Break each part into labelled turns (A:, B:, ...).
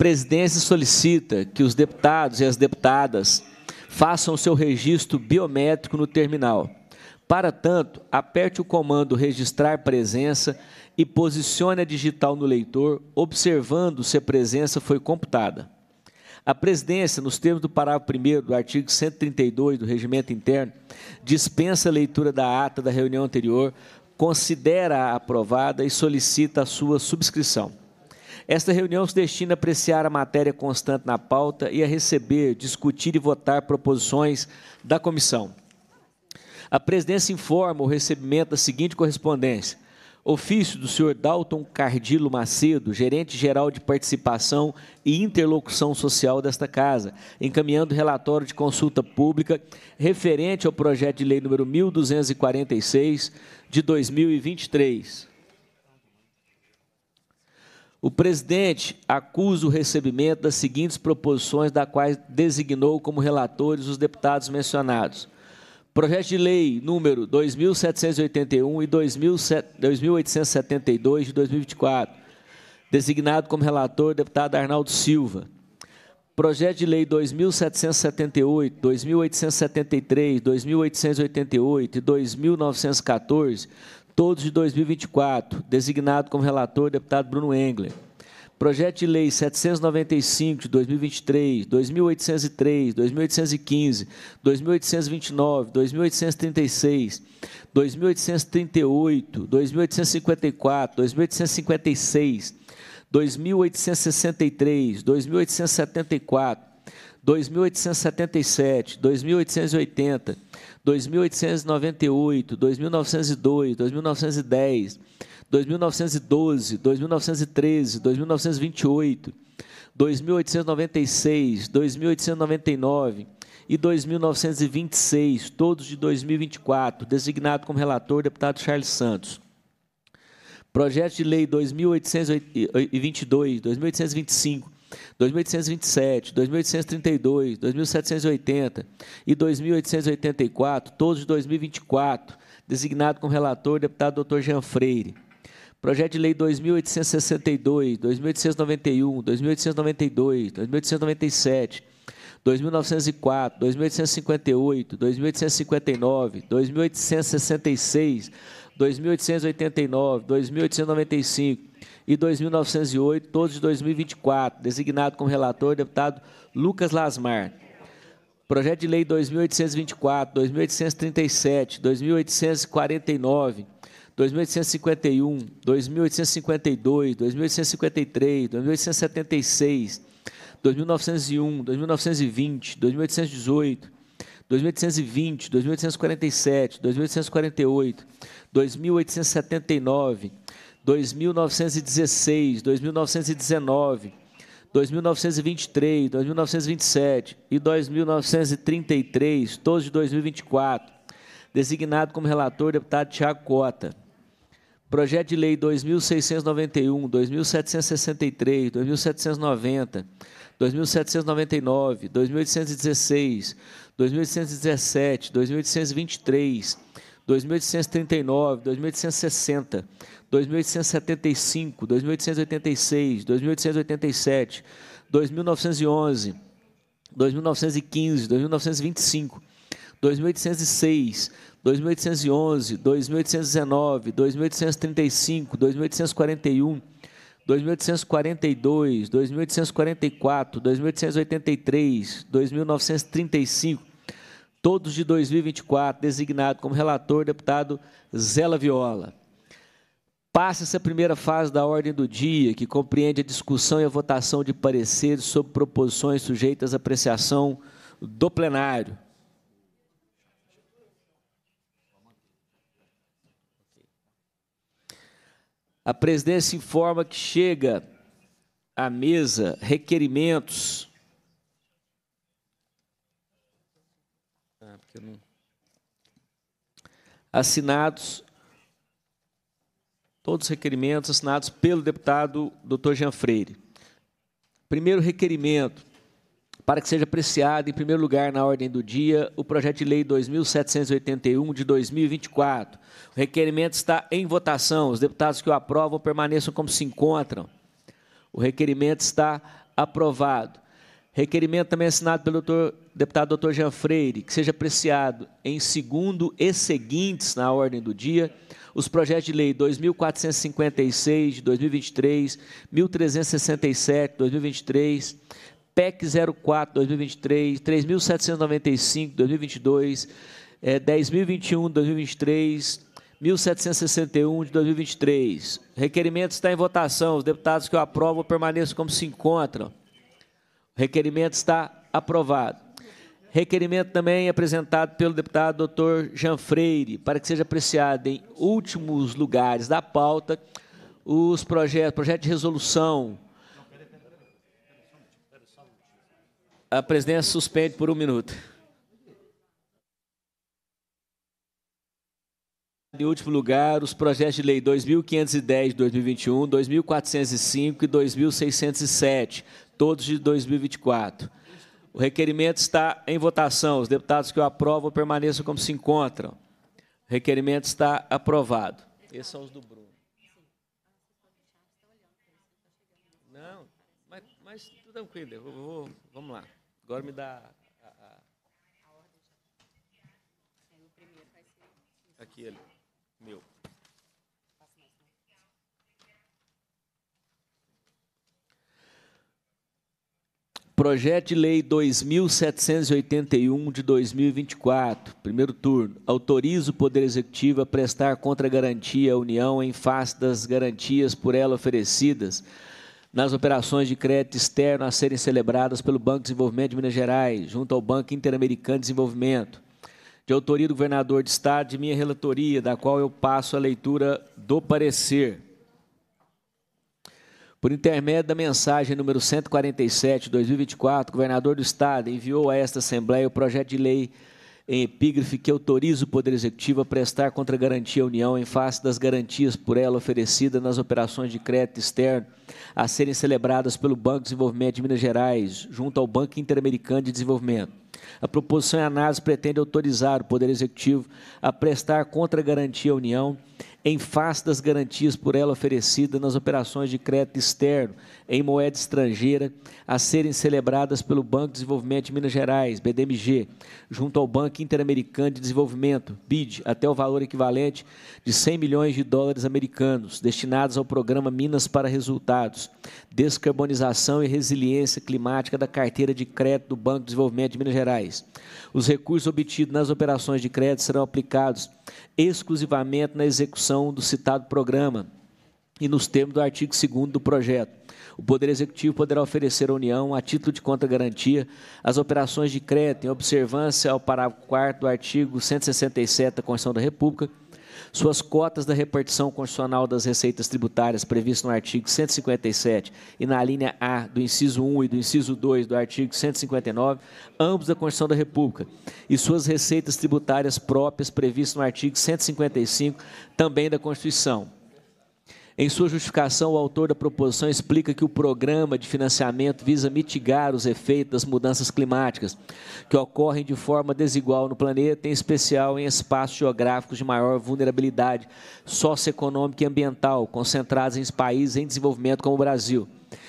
A: presidência solicita que os deputados e as deputadas façam o seu registro biométrico no terminal. Para tanto, aperte o comando Registrar Presença e posicione a digital no leitor, observando se a presença foi computada. A presidência, nos termos do parágrafo 1 do artigo 132 do Regimento Interno, dispensa a leitura da ata da reunião anterior, considera-a aprovada e solicita a sua subscrição. Esta reunião se destina a apreciar a matéria constante na pauta e a receber, discutir e votar proposições da comissão. A presidência informa o recebimento da seguinte correspondência: ofício do senhor Dalton Cardilo Macedo, gerente geral de participação e interlocução social desta casa, encaminhando relatório de consulta pública referente ao projeto de lei número 1246 de 2023. O presidente acusa o recebimento das seguintes proposições, da quais designou como relatores os deputados mencionados. Projeto de lei número 2781 e 2872 de 2024, designado como relator o deputado Arnaldo Silva. Projeto de lei 2778, 2873, 2888 e 2914 todos de 2024, designado como relator deputado Bruno Engler. Projeto de Lei 795 de 2023, 2803, 2815, 2829, 2836, 2838, 2854, 2856, 2863, 2874, 2877, 2880, 2.898, 2.902, 2.910, 2.912, 2.913, 2.928, 2.896, 2.899 e 2.926, todos de 2024, designado como relator deputado Charles Santos. Projeto de Lei 2.822, 2.825, 2.827, 2.832, 2.780 e 2.884, todos de 2024, designado como relator o deputado Dr. Jean Freire. Projeto de Lei 2862, 2891, 2892, 2897, 2904, 2858, 2859, 2866, 2889, 2895, e 2908, todos de 2024, designado como relator o deputado Lucas Lasmar. Projeto de Lei 2824, 2837, 2849, 2851, 2852, 2853, 2876, 2901, 2920, 2818, 2820, 2847, 2848, 2879, 2.916, 2.919, 2.923, 2.927 e 2.933, todos de 2024. Designado como relator deputado Tiago Cota. Projeto de Lei 2691, 2763, 2790, 2799, 2816, 2817, 2823, 2.839, 2.860, 2.875, 2.886, 2.887, 2.911, 2.915, 2.925, 2.806, 2.811, 2.819, 2.835, 2.841, 2.842, 2.844, 2.883, 2.935, todos de 2024, designado como relator deputado Zela Viola. Passa essa primeira fase da ordem do dia, que compreende a discussão e a votação de pareceres sobre proposições sujeitas à apreciação do plenário. A presidência informa que chega à mesa requerimentos que eu não... Assinados todos os requerimentos assinados pelo deputado Dr. Jean Freire. Primeiro requerimento, para que seja apreciado, em primeiro lugar, na ordem do dia, o projeto de lei 2781 de 2024. O requerimento está em votação. Os deputados que o aprovam permaneçam como se encontram. O requerimento está aprovado. Requerimento também assinado pelo doutor, deputado Dr. Jean Freire, que seja apreciado em segundo e seguintes na ordem do dia os projetos de lei 2456 de 2023, 1367 eh, de 2023, PEC 04 2023, 3795 de 2022, 10.021 de 2023, 1761 de 2023. Requerimento está em votação. Os deputados que o aprovam permaneçam como se encontram. Requerimento está aprovado. Requerimento também é apresentado pelo deputado doutor Jean Freire, para que seja apreciado em últimos lugares da pauta os projetos, projeto de resolução. A presidência suspende por um minuto. Em último lugar, os projetos de lei 2510 de 2021, 2405 e 2607, todos de 2024. O requerimento está em votação. Os deputados que o aprovam permaneçam como se encontram. O requerimento está aprovado. Esses são os do Bruno. Não, mas, mas tudo tranquilo. Eu vou, vamos lá. Agora me dá a, a... aqui ele. Projeto de Lei 2781 de 2024, primeiro turno, autoriza o Poder Executivo a prestar contra-garantia à União em face das garantias por ela oferecidas nas operações de crédito externo a serem celebradas pelo Banco de Desenvolvimento de Minas Gerais, junto ao Banco Interamericano de Desenvolvimento, de autoria do Governador de Estado, de minha relatoria, da qual eu passo a leitura do parecer. Por intermédio da mensagem número 147, 2024, o governador do Estado enviou a esta Assembleia o projeto de lei em epígrafe que autoriza o Poder Executivo a prestar contra garantia à União em face das garantias por ela oferecidas nas operações de crédito externo a serem celebradas pelo Banco de Desenvolvimento de Minas Gerais, junto ao Banco Interamericano de Desenvolvimento. A proposição em análise pretende autorizar o Poder Executivo a prestar contra garantia à União em face das garantias por ela oferecidas nas operações de crédito externo em moeda estrangeira a serem celebradas pelo Banco de Desenvolvimento de Minas Gerais, BDMG, junto ao Banco Interamericano de Desenvolvimento, BID, até o valor equivalente de 100 milhões de dólares americanos, destinados ao programa Minas para Resultados, descarbonização e resiliência climática da carteira de crédito do Banco de Desenvolvimento de Minas Gerais. Os recursos obtidos nas operações de crédito serão aplicados exclusivamente na execução do citado programa e nos termos do artigo 2 do projeto. O Poder Executivo poderá oferecer à União, a título de conta-garantia, as operações de crédito em observância ao parágrafo 4 do artigo 167 da Constituição da República suas cotas da repartição constitucional das receitas tributárias previsto no artigo 157 e na linha A do inciso 1 e do inciso 2 do artigo 159, ambos da Constituição da República, e suas receitas tributárias próprias previstas no artigo 155 também da Constituição em sua justificação, o autor da proposição explica que o programa de financiamento visa mitigar os efeitos das mudanças climáticas, que ocorrem de forma desigual no planeta, em especial em espaços geográficos de maior vulnerabilidade socioeconômica e ambiental, concentrados em países em desenvolvimento como o Brasil.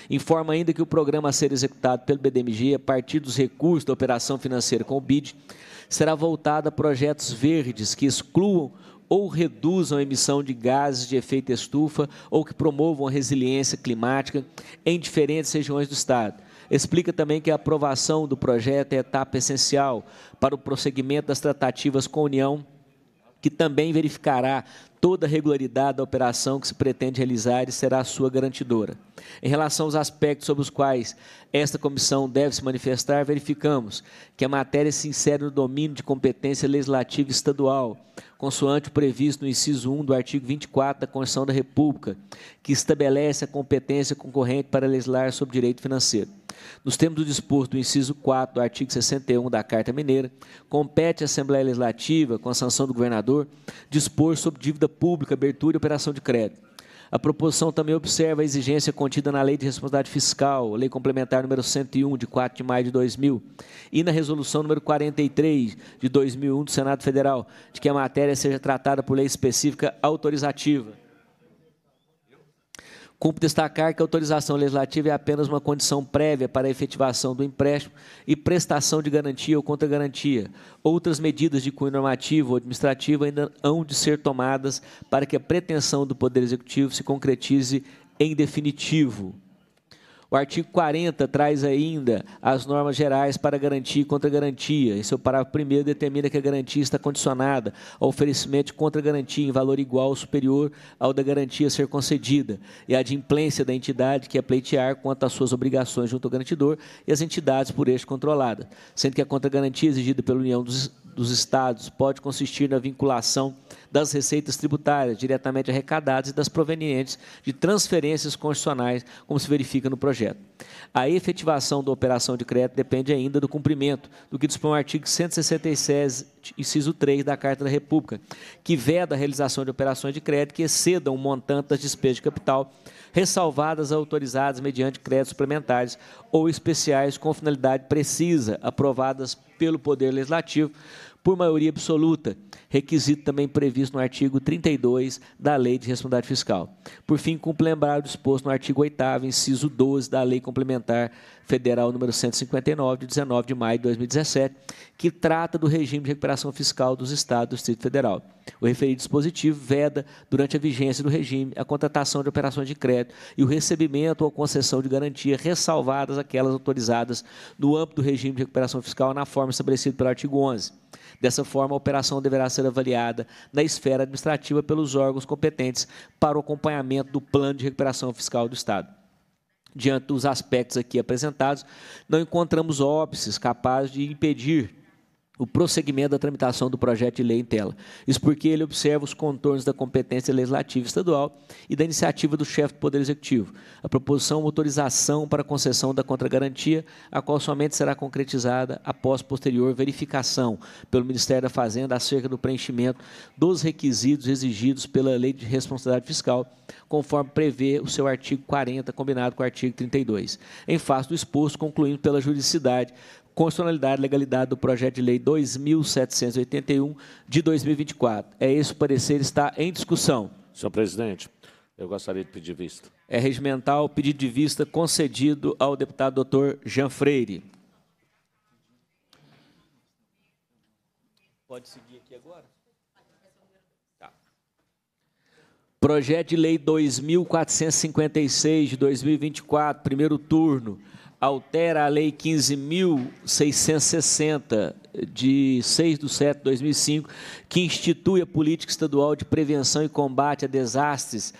A: Informa ainda que o programa a ser executado pelo BDMG, a partir dos recursos da operação financeira com o BID, será voltado a projetos verdes que excluam ou reduzam a emissão de gases de efeito estufa ou que promovam a resiliência climática em diferentes regiões do Estado. Explica também que a aprovação do projeto é etapa essencial para o prosseguimento das tratativas com a União que também verificará toda a regularidade da operação que se pretende realizar e será a sua garantidora. Em relação aos aspectos sobre os quais esta comissão deve se manifestar, verificamos que a matéria se insere no domínio de competência legislativa estadual, consoante o previsto no inciso 1 do artigo 24 da Constituição da República, que estabelece a competência concorrente para legislar sobre direito financeiro. Nos termos do disposto do inciso 4 do artigo 61 da Carta Mineira, compete à Assembleia Legislativa, com a sanção do governador, dispor sobre dívida pública, abertura e operação de crédito. A proposição também observa a exigência contida na Lei de Responsabilidade Fiscal, Lei Complementar número 101, de 4 de maio de 2000, e na Resolução número 43, de 2001, do Senado Federal, de que a matéria seja tratada por lei específica autorizativa. Cumpre destacar que a autorização legislativa é apenas uma condição prévia para a efetivação do empréstimo e prestação de garantia ou contragarantia. Outras medidas de cunho normativo ou administrativo ainda hão de ser tomadas para que a pretensão do Poder Executivo se concretize em definitivo. O artigo 40 traz ainda as normas gerais para garantia e contra-garantia. é o parágrafo 1 determina que a garantia está condicionada ao oferecimento de contra-garantia em valor igual ou superior ao da garantia a ser concedida e a adimplência da entidade que é pleitear quanto às suas obrigações junto ao garantidor e as entidades por este controlada. sendo que a contra-garantia exigida pela União dos, dos Estados pode consistir na vinculação das receitas tributárias diretamente arrecadadas e das provenientes de transferências constitucionais, como se verifica no projeto. A efetivação da operação de crédito depende ainda do cumprimento do que dispõe o artigo 166, inciso 3 da Carta da República, que veda a realização de operações de crédito que excedam o montante das despesas de capital, ressalvadas autorizadas mediante créditos suplementares ou especiais com finalidade precisa, aprovadas pelo Poder Legislativo, por maioria absoluta, requisito também previsto no artigo 32 da Lei de Responsabilidade Fiscal. Por fim, cumpre lembrar o disposto no artigo 8 inciso 12 da Lei Complementar Federal número 159, de 19 de maio de 2017, que trata do regime de recuperação fiscal dos Estados do Distrito Federal. O referido dispositivo veda, durante a vigência do regime, a contratação de operações de crédito e o recebimento ou concessão de garantia, ressalvadas aquelas autorizadas no âmbito do regime de recuperação fiscal na forma estabelecida pelo artigo 11. Dessa forma, a operação deverá ser avaliada na esfera administrativa pelos órgãos competentes para o acompanhamento do plano de recuperação fiscal do Estado. Diante dos aspectos aqui apresentados, não encontramos óbices capazes de impedir o prosseguimento da tramitação do projeto de lei em tela. Isso porque ele observa os contornos da competência legislativa estadual e da iniciativa do chefe do Poder Executivo. A proposição é uma autorização para concessão da contragarantia, a qual somente será concretizada após posterior verificação pelo Ministério da Fazenda acerca do preenchimento dos requisitos exigidos pela Lei de Responsabilidade Fiscal, conforme prevê o seu artigo 40, combinado com o artigo 32. Em face do exposto, concluindo pela juridicidade constitucionalidade e legalidade do projeto de lei 2781 de 2024. É esse o parecer está em discussão. Senhor presidente, eu gostaria de pedir vista. É regimental pedido de vista concedido ao deputado doutor Jean Freire. Pode seguir aqui agora? Tá. Projeto de lei 2456 de 2024, primeiro turno altera a Lei 15.660, de 6 de 7 de 2005, que institui a Política Estadual de Prevenção e Combate a Desastres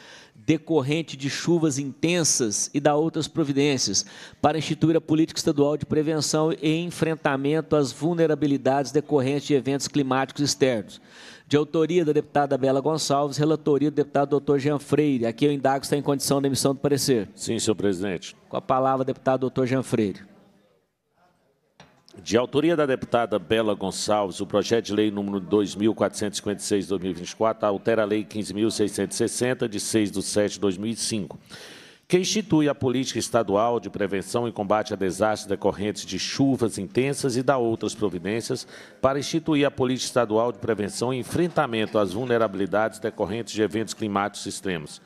A: decorrente de chuvas intensas e da outras providências, para instituir a política estadual de prevenção e enfrentamento às vulnerabilidades decorrentes de eventos climáticos externos de autoria da deputada Bela Gonçalves, relatoria do deputado doutor Jean Freire. Aqui eu indago se está em condição da emissão do parecer. Sim, senhor presidente. Com a palavra, deputado doutor Jean Freire.
B: De autoria da deputada Bela Gonçalves, o projeto de lei número 2456-2024 altera a lei 15.660, de 6 de 7 de 2005 que institui a política estadual de prevenção e combate a desastres decorrentes de chuvas intensas e dá outras providências para instituir a política estadual de prevenção e enfrentamento às vulnerabilidades decorrentes de eventos climáticos extremos.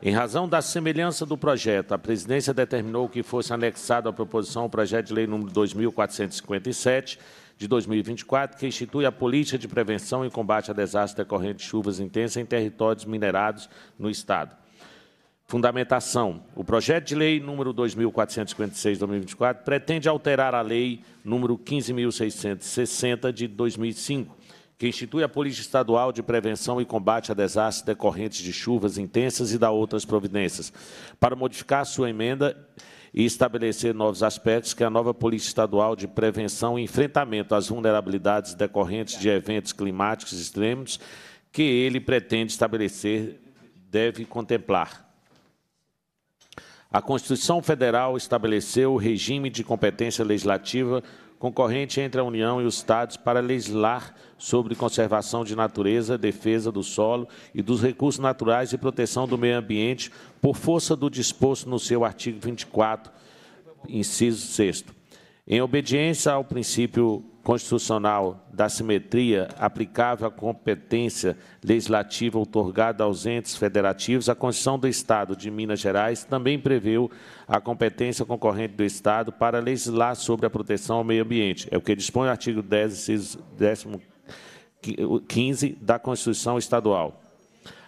B: Em razão da semelhança do projeto, a presidência determinou que fosse anexado à proposição o projeto de lei número 2457 de 2024, que institui a política de prevenção e combate a desastres decorrentes de chuvas intensas em territórios minerados no estado. Fundamentação. O projeto de lei número 2456/2024 pretende alterar a lei número 15660 de 2005, que institui a Polícia Estadual de Prevenção e Combate a Desastres decorrentes de chuvas intensas e da outras providências, para modificar sua emenda e estabelecer novos aspectos que a nova Polícia Estadual de Prevenção e Enfrentamento às Vulnerabilidades decorrentes de eventos climáticos extremos que ele pretende estabelecer deve contemplar. A Constituição Federal estabeleceu o regime de competência legislativa concorrente entre a União e os Estados para legislar sobre conservação de natureza, defesa do solo e dos recursos naturais e proteção do meio ambiente, por força do disposto no seu artigo 24, inciso 6. Em obediência ao princípio constitucional da simetria aplicável à competência legislativa otorgada aos entes federativos, a Constituição do Estado de Minas Gerais também preveu a competência concorrente do Estado para legislar sobre a proteção ao meio ambiente. É o que dispõe o artigo 10, 15 da Constituição Estadual.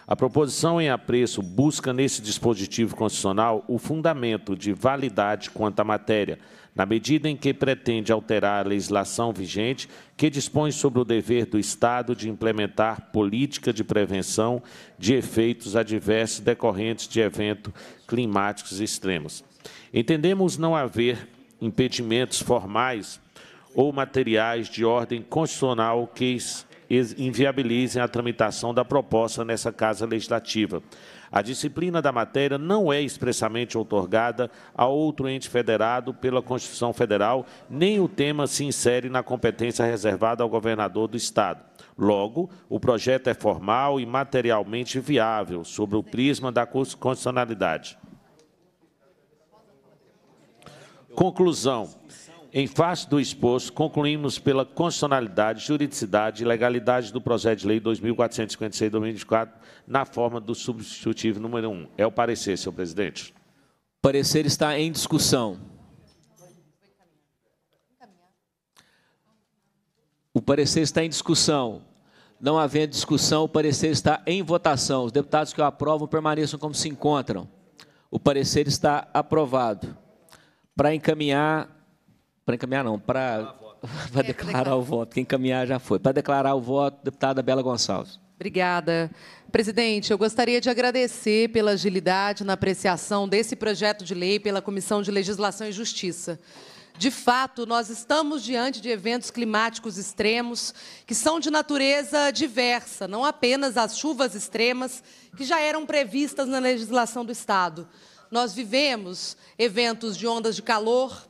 B: A proposição em apreço busca nesse dispositivo constitucional o fundamento de validade quanto à matéria, na medida em que pretende alterar a legislação vigente, que dispõe sobre o dever do Estado de implementar política de prevenção de efeitos adversos decorrentes de eventos climáticos extremos. Entendemos não haver impedimentos formais ou materiais de ordem constitucional que inviabilizem a tramitação da proposta nessa Casa Legislativa a disciplina da matéria não é expressamente outorgada a outro ente federado pela Constituição Federal, nem o tema se insere na competência reservada ao governador do Estado. Logo, o projeto é formal e materialmente viável, sob o prisma da constitucionalidade. Conclusão em face do exposto, concluímos pela constitucionalidade, juridicidade e legalidade do projeto de lei 2456-2024, na forma do substitutivo número 1. É o parecer, senhor presidente. O parecer está em discussão.
A: O parecer está em discussão. Não havendo discussão, o parecer está em votação. Os deputados que o aprovam permaneçam como se encontram. O parecer está aprovado. Para encaminhar para encaminhar, não, para é, declarar o voto. Quem encaminhar já foi. Para declarar o voto, deputada Bela Gonçalves.
C: Obrigada. Presidente, eu gostaria de agradecer pela agilidade na apreciação desse projeto de lei pela Comissão de Legislação e Justiça. De fato, nós estamos diante de eventos climáticos extremos que são de natureza diversa, não apenas as chuvas extremas que já eram previstas na legislação do Estado. Nós vivemos eventos de ondas de calor,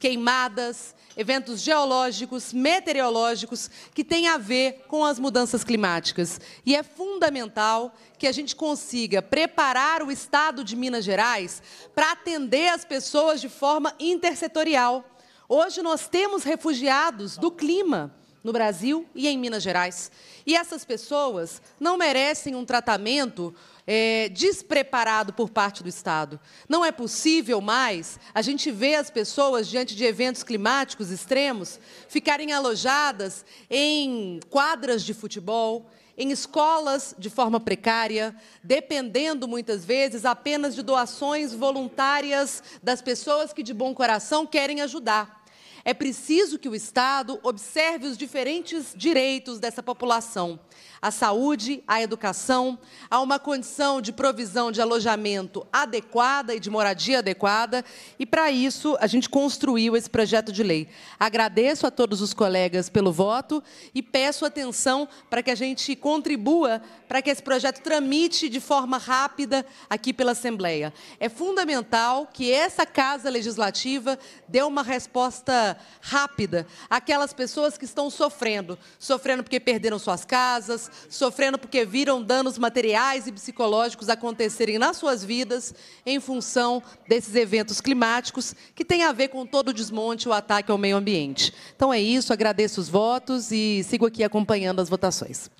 C: queimadas, eventos geológicos, meteorológicos que têm a ver com as mudanças climáticas. E é fundamental que a gente consiga preparar o estado de Minas Gerais para atender as pessoas de forma intersetorial. Hoje nós temos refugiados do clima no Brasil e em Minas Gerais. E essas pessoas não merecem um tratamento é, despreparado por parte do Estado. Não é possível mais a gente ver as pessoas, diante de eventos climáticos extremos, ficarem alojadas em quadras de futebol, em escolas de forma precária, dependendo muitas vezes apenas de doações voluntárias das pessoas que de bom coração querem ajudar. É preciso que o Estado observe os diferentes direitos dessa população: a saúde, a educação, a uma condição de provisão de alojamento adequada e de moradia adequada, e para isso a gente construiu esse projeto de lei. Agradeço a todos os colegas pelo voto e peço atenção para que a gente contribua para que esse projeto tramite de forma rápida aqui pela Assembleia. É fundamental que essa casa legislativa dê uma resposta rápida aquelas pessoas que estão sofrendo, sofrendo porque perderam suas casas, sofrendo porque viram danos materiais e psicológicos acontecerem nas suas vidas em função desses eventos climáticos que têm a ver com todo o desmonte e o ataque ao meio ambiente. Então é isso, agradeço os votos e sigo aqui acompanhando as votações.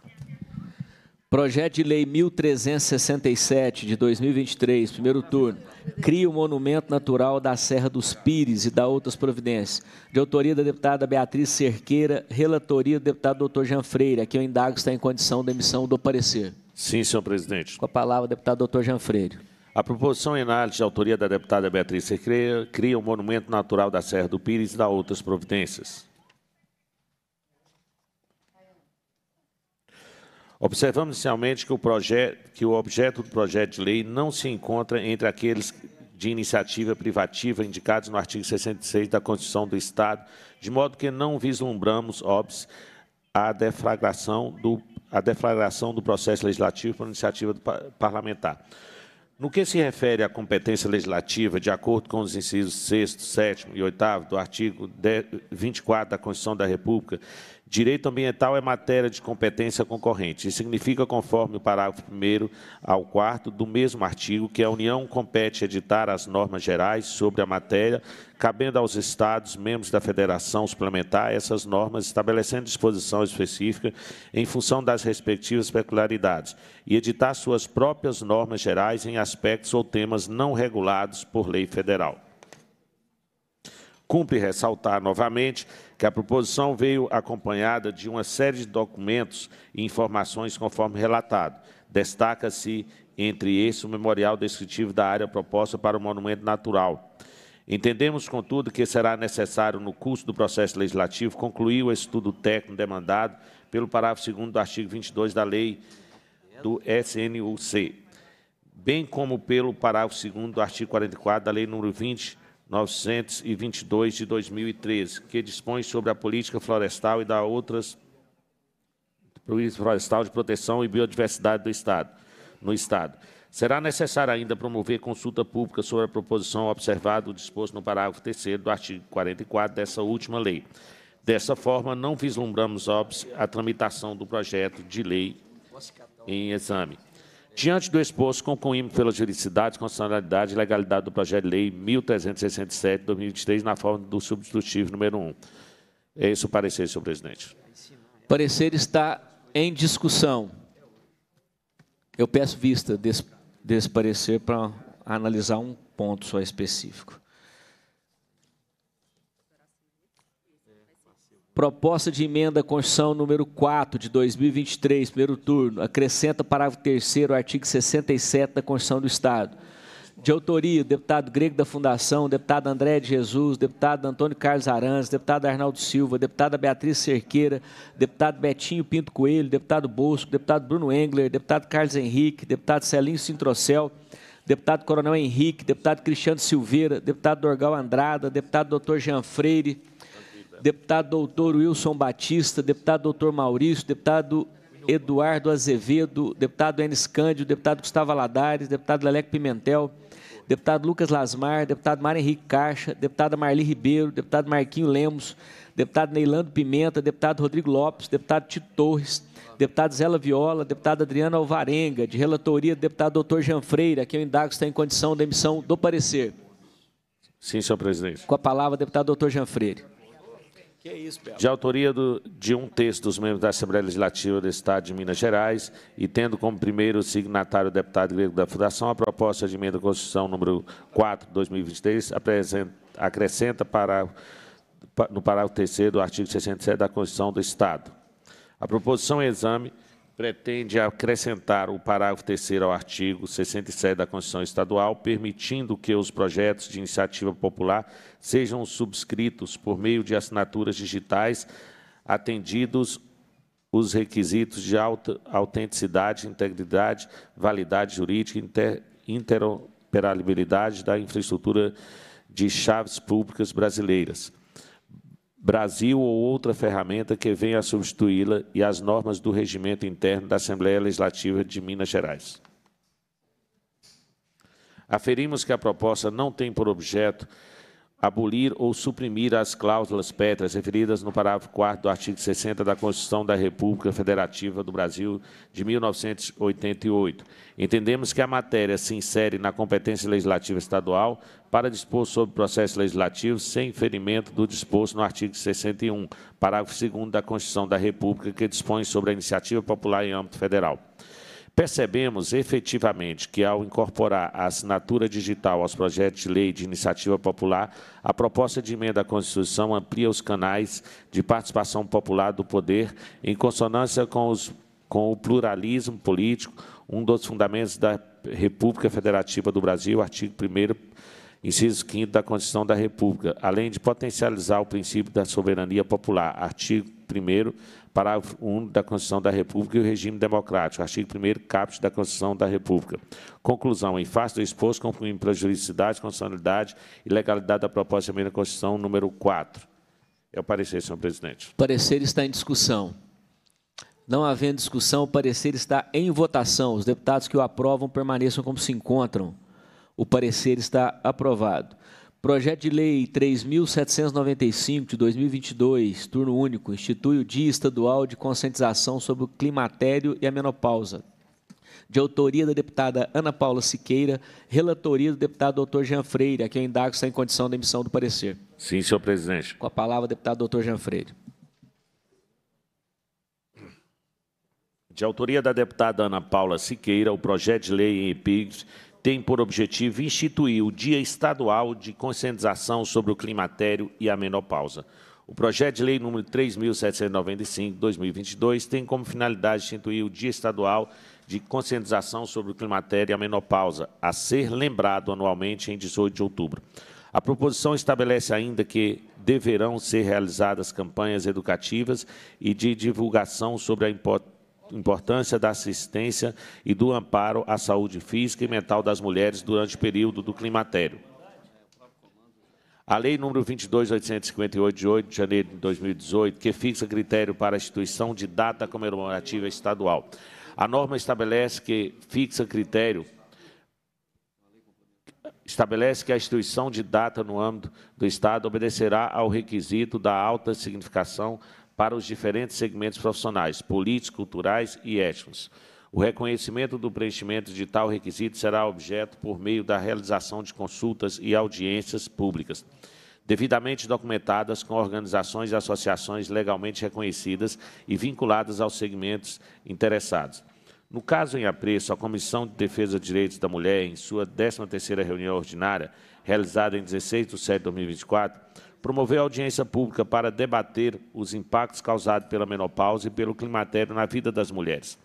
A: Projeto de Lei 1367 de 2023, primeiro turno, cria o Monumento Natural da Serra dos Pires e da outras providências. De autoria da deputada Beatriz Cerqueira, relatoria do deputado doutor Jean Freire,
B: Aqui eu indago está em condição da emissão do parecer. Sim, senhor presidente. Com a palavra, deputado doutor Jean Freire. A proposição em análise de autoria da deputada Beatriz Cerqueira cria o Monumento Natural da Serra do Pires e da outras providências. Observamos inicialmente que o, projeto, que o objeto do projeto de lei não se encontra entre aqueles de iniciativa privativa indicados no artigo 66 da Constituição do Estado, de modo que não vislumbramos, óbvio, a deflagração do, a deflagração do processo legislativo por iniciativa parlamentar. No que se refere à competência legislativa, de acordo com os incisos 6, 7 e 8 do artigo 24 da Constituição da República, Direito ambiental é matéria de competência concorrente e significa, conforme o parágrafo 1 ao 4 do mesmo artigo, que a União compete editar as normas gerais sobre a matéria, cabendo aos Estados, membros da Federação, suplementar essas normas, estabelecendo disposição específica em função das respectivas peculiaridades e editar suas próprias normas gerais em aspectos ou temas não regulados por lei federal. Cumpre ressaltar novamente que a proposição veio acompanhada de uma série de documentos e informações conforme relatado. Destaca-se, entre esses, o memorial descritivo da área proposta para o monumento natural. Entendemos, contudo, que será necessário, no curso do processo legislativo, concluir o estudo técnico demandado pelo parágrafo 2 do artigo 22 da lei do SNUC, bem como pelo parágrafo 2 do artigo 44 da lei número 20 922 de 2013, que dispõe sobre a política florestal e da outras política florestal de proteção e biodiversidade do Estado, no Estado. Será necessário ainda promover consulta pública sobre a proposição observada o disposto no parágrafo 3 do artigo 44 dessa última lei. Dessa forma, não vislumbramos óbvio a tramitação do projeto de lei em exame. Diante do exposto, concluímos pela juridicidade, constitucionalidade e legalidade do projeto de lei 1367 2023, na forma do substitutivo número 1. É isso o parecer, senhor presidente. O parecer está em discussão. Eu peço vista desse, desse parecer
A: para analisar um ponto só específico. Proposta de emenda à Constituição número 4 de 2023, primeiro turno, acrescenta parágrafo 3 artigo 67 da Constituição do Estado. De autoria, deputado Grego da Fundação, deputado André de Jesus, deputado Antônio Carlos Arantes, deputado Arnaldo Silva, deputada Beatriz Cerqueira, deputado Betinho Pinto Coelho, deputado Bosco, deputado Bruno Engler, deputado Carlos Henrique, deputado Celinho Sintrocel, deputado Coronel Henrique, deputado Cristiano Silveira, deputado Dorgal Andrada, deputado Dr. Jean Freire, deputado doutor Wilson Batista, deputado doutor Maurício, deputado Eduardo Azevedo, deputado Enes Cândido, deputado Gustavo Aladares, deputado Leleco Pimentel, deputado Lucas Lasmar, deputado Mário Henrique Caixa, deputada Marli Ribeiro, deputado Marquinho Lemos, deputado Neilando Pimenta, deputado Rodrigo Lopes, deputado Tito Torres, deputado Zela Viola, deputado Adriana Alvarenga, de relatoria do deputado doutor Jean Freire, a é eu
B: indago está em condição
A: da emissão do parecer.
B: Sim, senhor presidente. Com a palavra, deputado doutor Jean Freire. Que é isso, Belo. De autoria do, de um texto dos membros da Assembleia Legislativa do Estado de Minas Gerais e tendo como primeiro signatário o deputado grego da Fundação a proposta de emenda à Constituição número 4 de 2023, acrescenta para, no parágrafo 3 do artigo 67 da Constituição do Estado. A proposição em exame pretende acrescentar o parágrafo 3 ao artigo 67 da Constituição Estadual, permitindo que os projetos de iniciativa popular sejam subscritos por meio de assinaturas digitais, atendidos os requisitos de autenticidade, integridade, validade jurídica e inter, interoperabilidade da infraestrutura de chaves públicas brasileiras. Brasil ou outra ferramenta que venha a substituí-la e as normas do regimento interno da Assembleia Legislativa de Minas Gerais. Aferimos que a proposta não tem por objeto abolir ou suprimir as cláusulas pétreas referidas no parágrafo 4 do artigo 60 da Constituição da República Federativa do Brasil de 1988. Entendemos que a matéria se insere na competência legislativa estadual para dispor sobre o processo legislativo sem inferimento do disposto no artigo 61, parágrafo 2 da Constituição da República, que dispõe sobre a iniciativa popular em âmbito federal. Percebemos efetivamente que, ao incorporar a assinatura digital aos projetos de lei de iniciativa popular, a proposta de emenda à Constituição amplia os canais de participação popular do poder em consonância com, os, com o pluralismo político, um dos fundamentos da República Federativa do Brasil, artigo 1 inciso 5 da Constituição da República, além de potencializar o princípio da soberania popular, artigo 1 parágrafo 1 da Constituição da República e o regime democrático, artigo 1 caput da Constituição da República. Conclusão, em face do exposto, concluímos pela juridicidade, constitucionalidade e legalidade da proposta de emenda à Constituição número 4. É o parecer, senhor presidente. O parecer
A: está em discussão. Não havendo discussão, o parecer está em votação. Os deputados que o aprovam permaneçam como se encontram. O parecer está aprovado. Projeto de Lei 3.795 de 2022, turno único, institui o Dia Estadual de Conscientização sobre o Climatério e a Menopausa. De autoria da deputada Ana Paula Siqueira, relatoria do deputado doutor Jean Freire, a quem eu indago está em condição da emissão do parecer. Sim, senhor presidente. Com a palavra, deputado doutor Jean Freire.
B: De autoria da deputada Ana Paula Siqueira, o projeto de lei em IPIGS tem por objetivo instituir o Dia Estadual de Conscientização sobre o Climatério e a Menopausa. O projeto de lei número 3.795-2022 tem como finalidade instituir o Dia Estadual de Conscientização sobre o Climatério e a Menopausa, a ser lembrado anualmente em 18 de outubro. A proposição estabelece ainda que deverão ser realizadas campanhas educativas e de divulgação sobre a importância importância da assistência e do amparo à saúde física e mental das mulheres durante o período do climatério. A Lei nº 22.858, de 8 de janeiro de 2018, que fixa critério para a instituição de data comemorativa estadual. A norma estabelece que fixa critério estabelece que a instituição de data no âmbito do Estado obedecerá ao requisito da alta significação para os diferentes segmentos profissionais, políticos, culturais e étnicos. O reconhecimento do preenchimento de tal requisito será objeto por meio da realização de consultas e audiências públicas, devidamente documentadas com organizações e associações legalmente reconhecidas e vinculadas aos segmentos interessados. No caso em apreço, a Comissão de Defesa dos Direitos da Mulher, em sua 13ª reunião ordinária, realizada em 16 de setembro de 2024, promover audiência pública para debater os impactos causados pela menopausa e pelo climatério na vida das mulheres.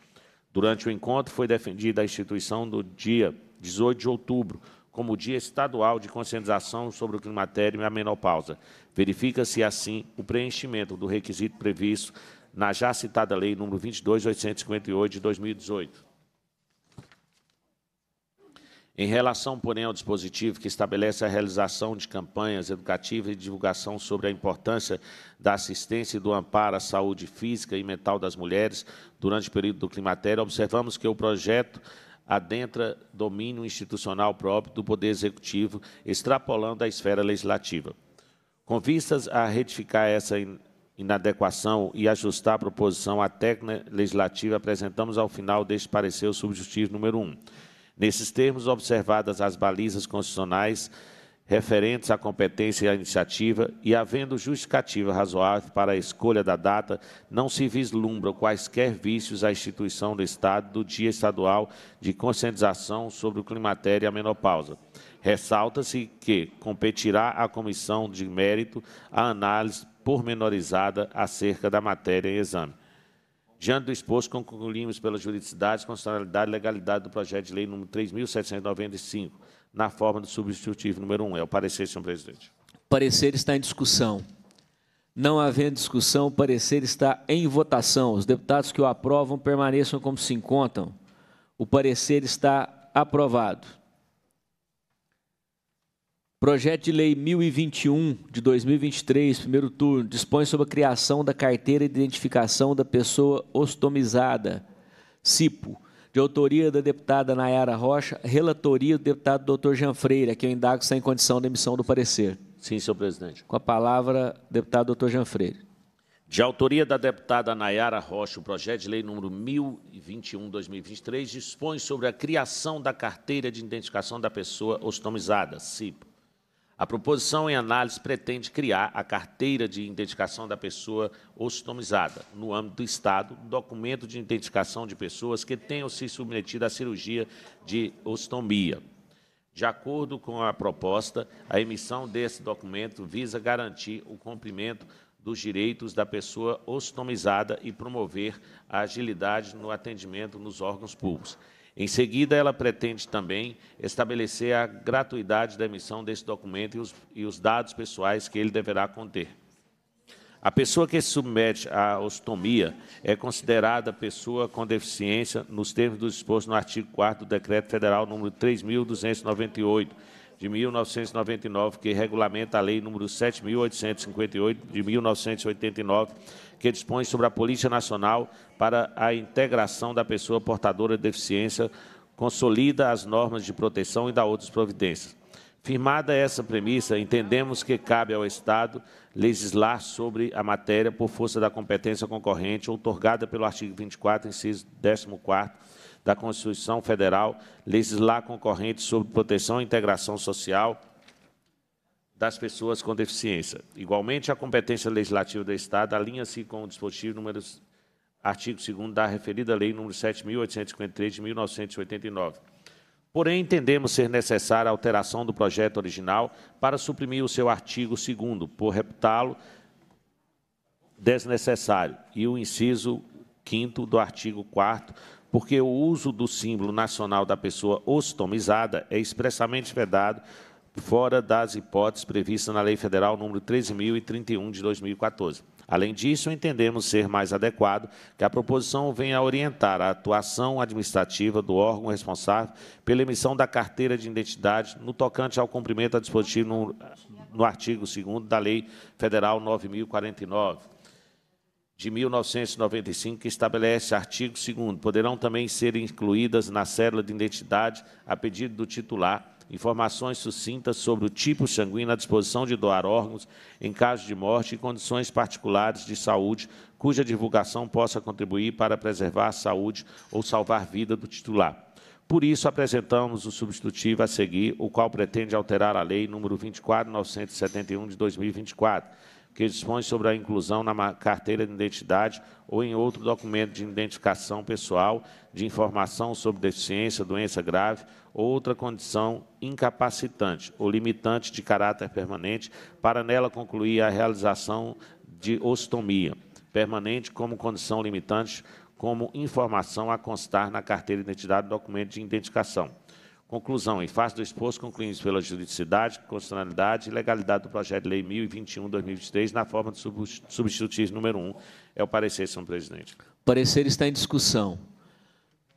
B: Durante o encontro, foi defendida a instituição do dia 18 de outubro como Dia Estadual de Conscientização sobre o Climatério e a Menopausa. Verifica-se, assim, o preenchimento do requisito previsto na já citada Lei nº 22.858, de 2018. Em relação, porém, ao dispositivo que estabelece a realização de campanhas educativas e divulgação sobre a importância da assistência e do amparo à saúde física e mental das mulheres durante o período do climatério, observamos que o projeto adentra domínio institucional próprio do Poder Executivo, extrapolando a esfera legislativa. Com vistas a retificar essa inadequação e ajustar a proposição à técnica legislativa, apresentamos ao final deste parecer o subjuntivo número 1. Um Nesses termos, observadas as balizas constitucionais referentes à competência e à iniciativa e havendo justificativa razoável para a escolha da data, não se vislumbram quaisquer vícios à instituição do Estado do Dia Estadual de Conscientização sobre o Climatério e a Menopausa. Ressalta-se que competirá à Comissão de Mérito a análise pormenorizada acerca da matéria em exame. Diante do exposto, concluímos pela juridicidade, constitucionalidade e legalidade do projeto de lei número 3.795, na forma do substitutivo número 1. É o parecer, senhor presidente. O parecer está em discussão.
A: Não havendo discussão, o parecer está em votação. Os deputados que o aprovam permaneçam como se encontram. O parecer está aprovado. Projeto de Lei 1021 de 2023, primeiro turno, dispõe sobre a criação da carteira de identificação da pessoa ostomizada, CIPO, de autoria da deputada Nayara Rocha, relatoria do deputado Dr. Jean Freire, que eu indago sem condição de emissão do parecer.
B: Sim, senhor presidente.
A: Com a palavra, deputado Dr. Jean Freire.
B: De autoria da deputada Nayara Rocha, o projeto de lei número 1021-2023 dispõe sobre a criação da carteira de identificação da pessoa ostomizada, CIPO a proposição em análise pretende criar a carteira de identificação da pessoa ostomizada. No âmbito do Estado, documento de identificação de pessoas que tenham se submetido à cirurgia de ostomia. De acordo com a proposta, a emissão desse documento visa garantir o cumprimento dos direitos da pessoa ostomizada e promover a agilidade no atendimento nos órgãos públicos. Em seguida, ela pretende também estabelecer a gratuidade da emissão desse documento e os, e os dados pessoais que ele deverá conter. A pessoa que se submete à ostomia é considerada pessoa com deficiência nos termos do disposto no artigo 4 do Decreto Federal nº 3.298, de 1999, que regulamenta a Lei nº 7.858, de 1989, que dispõe sobre a Polícia Nacional para a integração da pessoa portadora de deficiência, consolida as normas de proteção e dá outras providências. Firmada essa premissa, entendemos que cabe ao Estado legislar sobre a matéria por força da competência concorrente outorgada pelo artigo 24, inciso 14 da Constituição Federal, legislar concorrente sobre proteção e integração social, das pessoas com deficiência. Igualmente, a competência legislativa do Estado alinha-se com o dispositivo número artigo 2 da referida lei número 7.853 de 1989. Porém, entendemos ser necessária a alteração do projeto original para suprimir o seu artigo 2 por reputá-lo desnecessário, e o inciso 5 do artigo 4 porque o uso do símbolo nacional da pessoa ostomizada é expressamente vedado fora das hipóteses previstas na Lei Federal nº 13.031 de 2014. Além disso, entendemos ser mais adequado que a proposição venha a orientar a atuação administrativa do órgão responsável pela emissão da carteira de identidade no tocante ao cumprimento a dispositivo no, no artigo 2 da Lei Federal 9.049 de 1995, que estabelece artigo 2 poderão também ser incluídas na célula de identidade, a pedido do titular, informações sucintas sobre o tipo sanguíneo, a disposição de doar órgãos em caso de morte e condições particulares de saúde, cuja divulgação possa contribuir para preservar a saúde ou salvar a vida do titular. Por isso, apresentamos o substitutivo a seguir, o qual pretende alterar a Lei nº 24.971, de 2024, que dispõe sobre a inclusão na carteira de identidade ou em outro documento de identificação pessoal de informação sobre deficiência, doença grave outra condição incapacitante ou limitante de caráter permanente, para nela concluir a realização de ostomia permanente como condição limitante, como informação a constar na carteira de identidade do documento de identificação. Conclusão. Em face do exposto, concluímos pela juridicidade, constitucionalidade e legalidade do projeto de lei 1021-2023, na forma do substitutivo número 1. É o parecer, senhor presidente. O
A: parecer está em discussão.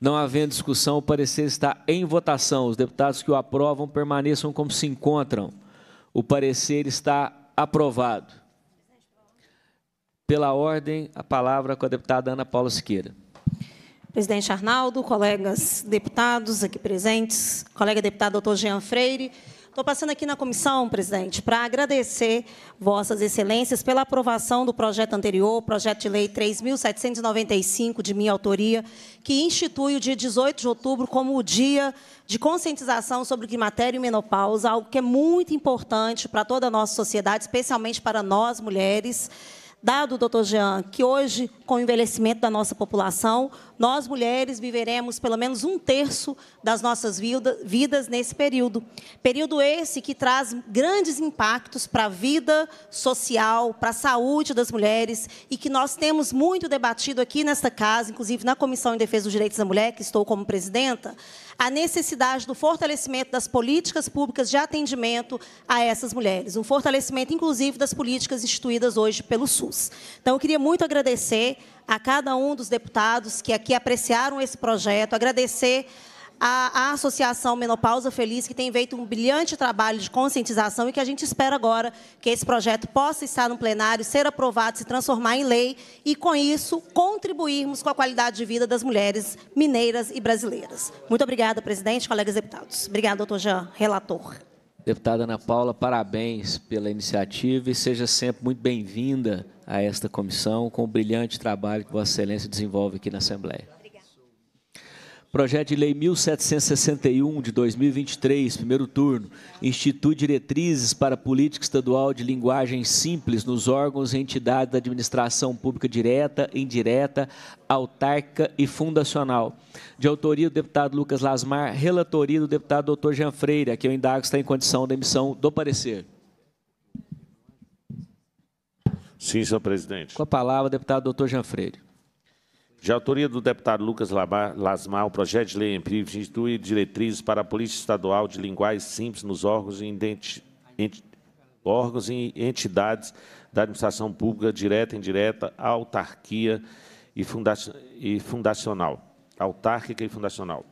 A: Não havendo discussão, o parecer está em votação. Os deputados que o aprovam permaneçam como se encontram. O parecer está aprovado. Pela ordem, a palavra com a deputada Ana Paula Siqueira.
D: Presidente Arnaldo, colegas deputados aqui presentes, colega deputado doutor Jean Freire, Estou passando aqui na comissão, presidente, para agradecer Vossas Excelências pela aprovação do projeto anterior, projeto de lei 3.795, de minha autoria, que institui o dia 18 de outubro como o dia de conscientização sobre o climatério e menopausa, algo que é muito importante para toda a nossa sociedade, especialmente para nós mulheres dado, doutor Jean, que hoje, com o envelhecimento da nossa população, nós mulheres viveremos pelo menos um terço das nossas vidas nesse período. Período esse que traz grandes impactos para a vida social, para a saúde das mulheres e que nós temos muito debatido aqui nesta casa, inclusive na Comissão em Defesa dos Direitos da Mulher, que estou como presidenta a necessidade do fortalecimento das políticas públicas de atendimento a essas mulheres, um fortalecimento, inclusive, das políticas instituídas hoje pelo SUS. Então, eu queria muito agradecer a cada um dos deputados que aqui apreciaram esse projeto, agradecer a, a, Associação Menopausa Feliz, que tem feito um brilhante trabalho de conscientização e que a gente espera agora que esse projeto possa estar no plenário, ser aprovado, se transformar em lei e, com isso, contribuirmos com a qualidade de vida das mulheres mineiras e brasileiras. Muito obrigada, presidente, colegas deputados. Obrigada, doutor Jean, relator.
A: Deputada Ana Paula, parabéns pela iniciativa e seja sempre muito bem-vinda a esta comissão com o brilhante trabalho que Vossa Excelência desenvolve aqui na Assembleia. Projeto de Lei 1761 de 2023, primeiro turno, institui diretrizes para a política estadual de linguagem simples nos órgãos e entidades da administração pública direta, indireta, autárquica e fundacional. De autoria do deputado Lucas Lasmar, relatoria do deputado doutor Jean Freire, a que eu indago está em condição da emissão do parecer.
B: Sim, senhor presidente. Com a palavra, deputado doutor Jean Freire de autoria do deputado Lucas Lasmar, o projeto de lei empírica institui diretrizes para a política estadual de linguagem simples nos órgãos e, identi... ent... órgãos e entidades da administração pública, direta, indireta, autarquia e, funda... e fundacional. Autárquica e fundacional.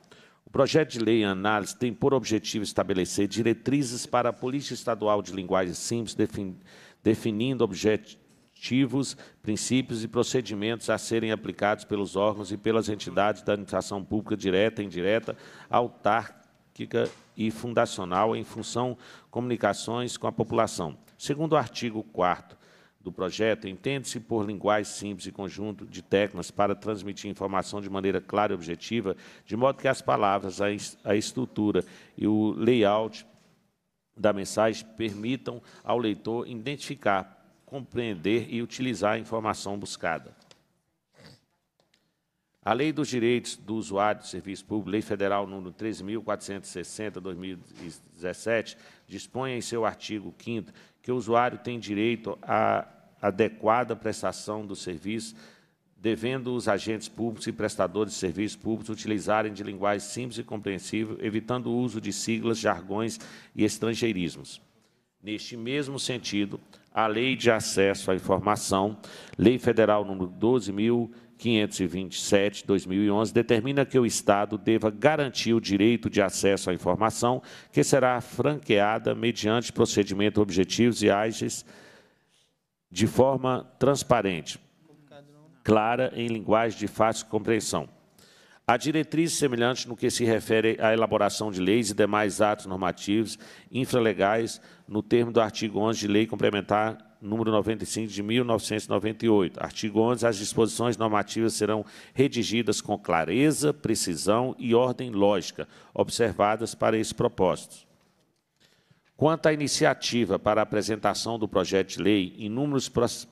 B: O projeto de lei em análise tem por objetivo estabelecer diretrizes para a política estadual de linguagem simples, defin... definindo objetivos Objetivos, princípios e procedimentos a serem aplicados pelos órgãos e pelas entidades da administração pública direta, indireta, autárquica e fundacional em função comunicações com a população. Segundo o artigo 4 do projeto, entende-se por linguagem simples e conjunto de técnicas para transmitir informação de maneira clara e objetiva, de modo que as palavras, a estrutura e o layout da mensagem permitam ao leitor identificar compreender e utilizar a informação buscada. A Lei dos Direitos do Usuário de Serviço Público, Lei Federal nº 13.460/2017, dispõe em seu artigo 5 que o usuário tem direito à adequada prestação do serviço, devendo os agentes públicos e prestadores de serviços públicos utilizarem de linguagem simples e compreensível, evitando o uso de siglas, jargões e estrangeirismos. Neste mesmo sentido, a Lei de Acesso à Informação, Lei Federal número 12.527, 2011, determina que o Estado deva garantir o direito de acesso à informação que será franqueada mediante procedimento objetivos e ágeis de forma transparente, clara em linguagem de fácil compreensão. Há diretrizes semelhantes no que se refere à elaboração de leis e demais atos normativos infralegais no termo do artigo 11 de Lei Complementar número 95 de 1998. Artigo 11. As disposições normativas serão redigidas com clareza, precisão e ordem lógica, observadas para esse propósito. Quanto à iniciativa para a apresentação do projeto de lei, inúmeros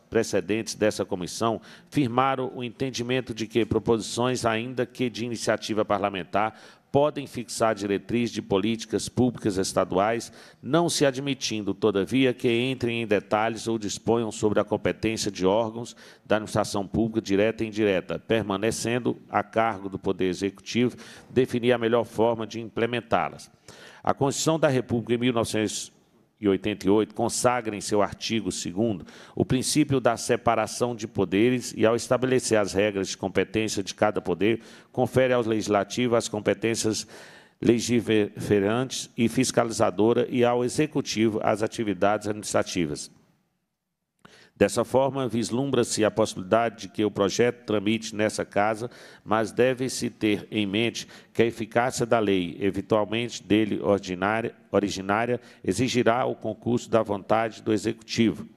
B: precedentes dessa comissão firmaram o entendimento de que proposições, ainda que de iniciativa parlamentar, podem fixar diretriz de políticas públicas estaduais, não se admitindo, todavia, que entrem em detalhes ou disponham sobre a competência de órgãos da administração pública direta e indireta, permanecendo a cargo do Poder Executivo definir a melhor forma de implementá-las. A Constituição da República, em 1988, consagra em seu artigo 2 o princípio da separação de poderes e, ao estabelecer as regras de competência de cada poder, confere ao Legislativo as competências legiferantes e fiscalizadora e ao Executivo as atividades administrativas. Dessa forma, vislumbra-se a possibilidade de que o projeto tramite nessa casa, mas deve-se ter em mente que a eficácia da lei, eventualmente dele ordinária, originária, exigirá o concurso da vontade do Executivo,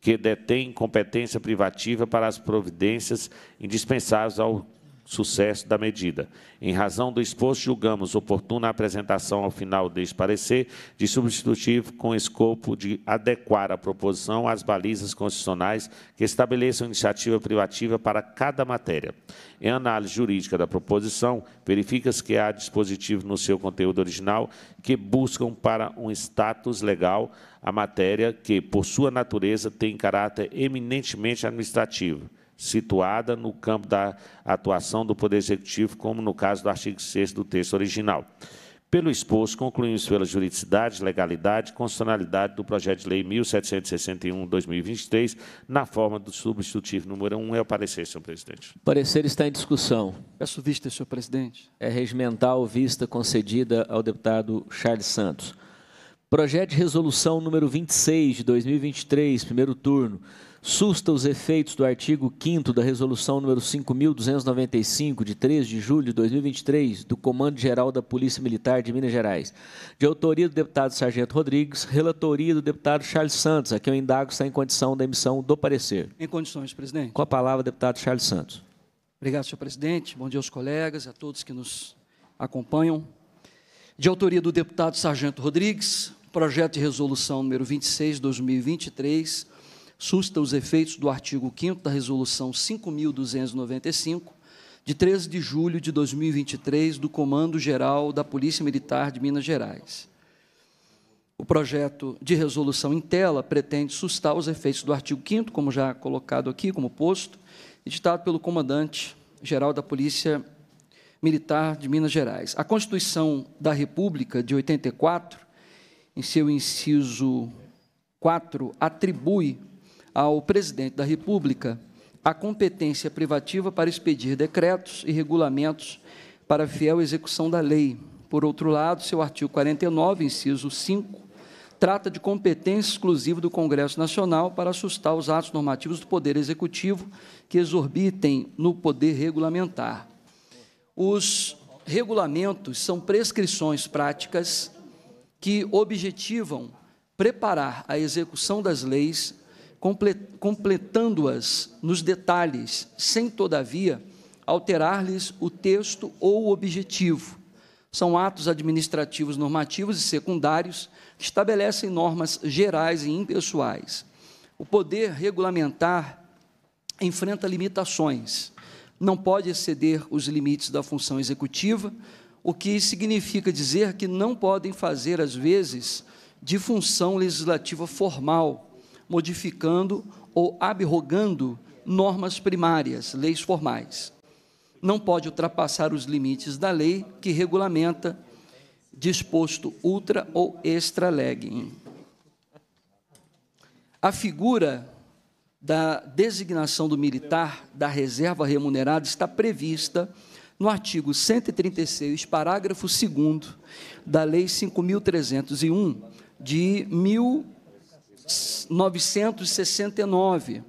B: que detém competência privativa para as providências indispensáveis ao sucesso da medida. Em razão do exposto, julgamos oportuna a apresentação ao final deste parecer de substitutivo com o escopo de adequar a proposição às balizas constitucionais que estabeleçam iniciativa privativa para cada matéria. Em análise jurídica da proposição, verifica-se que há dispositivos no seu conteúdo original que buscam para um status legal a matéria que, por sua natureza, tem caráter eminentemente administrativo situada no campo da atuação do Poder Executivo, como no caso do artigo 6 do texto original. Pelo exposto, concluímos pela juridicidade, legalidade e constitucionalidade do projeto de lei 1761-2023, na forma do substitutivo número 1. É o parecer, senhor presidente. O
A: parecer está em discussão. Peço vista, senhor presidente. É regimental vista concedida ao deputado Charles Santos. Projeto de resolução número 26 de 2023, primeiro turno Susta os efeitos do artigo 5 da Resolução número 5.295, de 3 de julho de 2023, do Comando-Geral da Polícia Militar de Minas Gerais, de autoria do deputado Sargento Rodrigues, relatoria do deputado Charles Santos, a quem eu indago está em condição da emissão do parecer. Em condições, presidente. Com a palavra, deputado Charles Santos. Obrigado, senhor presidente.
E: Bom dia aos colegas, a todos que nos acompanham. De autoria do deputado Sargento Rodrigues, projeto de resolução número 26, 2023 susta os efeitos do artigo 5 da Resolução 5.295, de 13 de julho de 2023, do Comando Geral da Polícia Militar de Minas Gerais. O projeto de resolução em tela pretende sustar os efeitos do artigo 5 como já colocado aqui, como posto, editado pelo Comandante-Geral da Polícia Militar de Minas Gerais. A Constituição da República, de 84, em seu inciso 4, atribui ao presidente da República a competência privativa para expedir decretos e regulamentos para fiel execução da lei. Por outro lado, seu artigo 49, inciso 5, trata de competência exclusiva do Congresso Nacional para assustar os atos normativos do Poder Executivo que exorbitem no poder regulamentar. Os regulamentos são prescrições práticas que objetivam preparar a execução das leis completando-as nos detalhes, sem, todavia, alterar-lhes o texto ou o objetivo. São atos administrativos normativos e secundários que estabelecem normas gerais e impessoais. O poder regulamentar enfrenta limitações, não pode exceder os limites da função executiva, o que significa dizer que não podem fazer, às vezes, de função legislativa formal modificando ou abrogando normas primárias, leis formais. Não pode ultrapassar os limites da lei que regulamenta disposto ultra ou extra legem. A figura da designação do militar da reserva remunerada está prevista no artigo 136, parágrafo 2 da Lei 5.301, de 1900 969,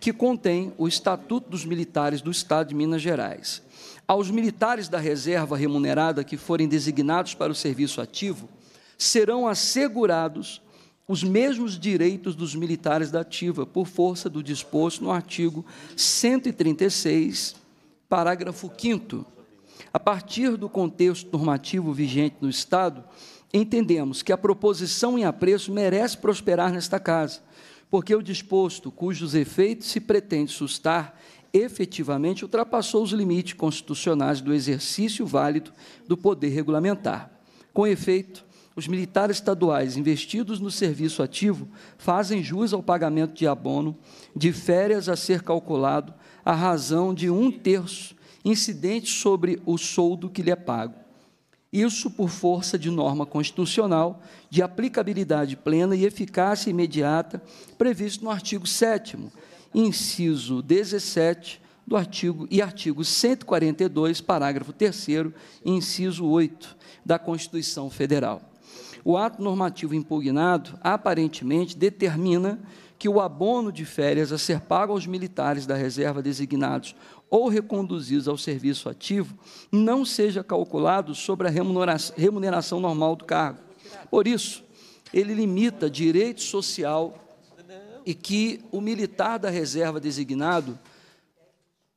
E: que contém o Estatuto dos Militares do Estado de Minas Gerais. Aos militares da reserva remunerada que forem designados para o serviço ativo, serão assegurados os mesmos direitos dos militares da ativa, por força do disposto no artigo 136, parágrafo 5 a partir do contexto normativo vigente no Estado, entendemos que a proposição em apreço merece prosperar nesta casa, porque o disposto, cujos efeitos se pretende sustar, efetivamente ultrapassou os limites constitucionais do exercício válido do poder regulamentar. Com efeito, os militares estaduais investidos no serviço ativo fazem jus ao pagamento de abono de férias a ser calculado à razão de um terço incidente sobre o soldo que lhe é pago isso por força de norma constitucional de aplicabilidade plena e eficácia imediata, previsto no artigo 7 inciso 17 do artigo e artigo 142, parágrafo 3 inciso 8 da Constituição Federal. O ato normativo impugnado aparentemente determina que o abono de férias a ser pago aos militares da reserva designados ou reconduzidos ao serviço ativo, não seja calculado sobre a remuneração, normal do cargo. Por isso, ele limita direito social e que o militar da reserva designado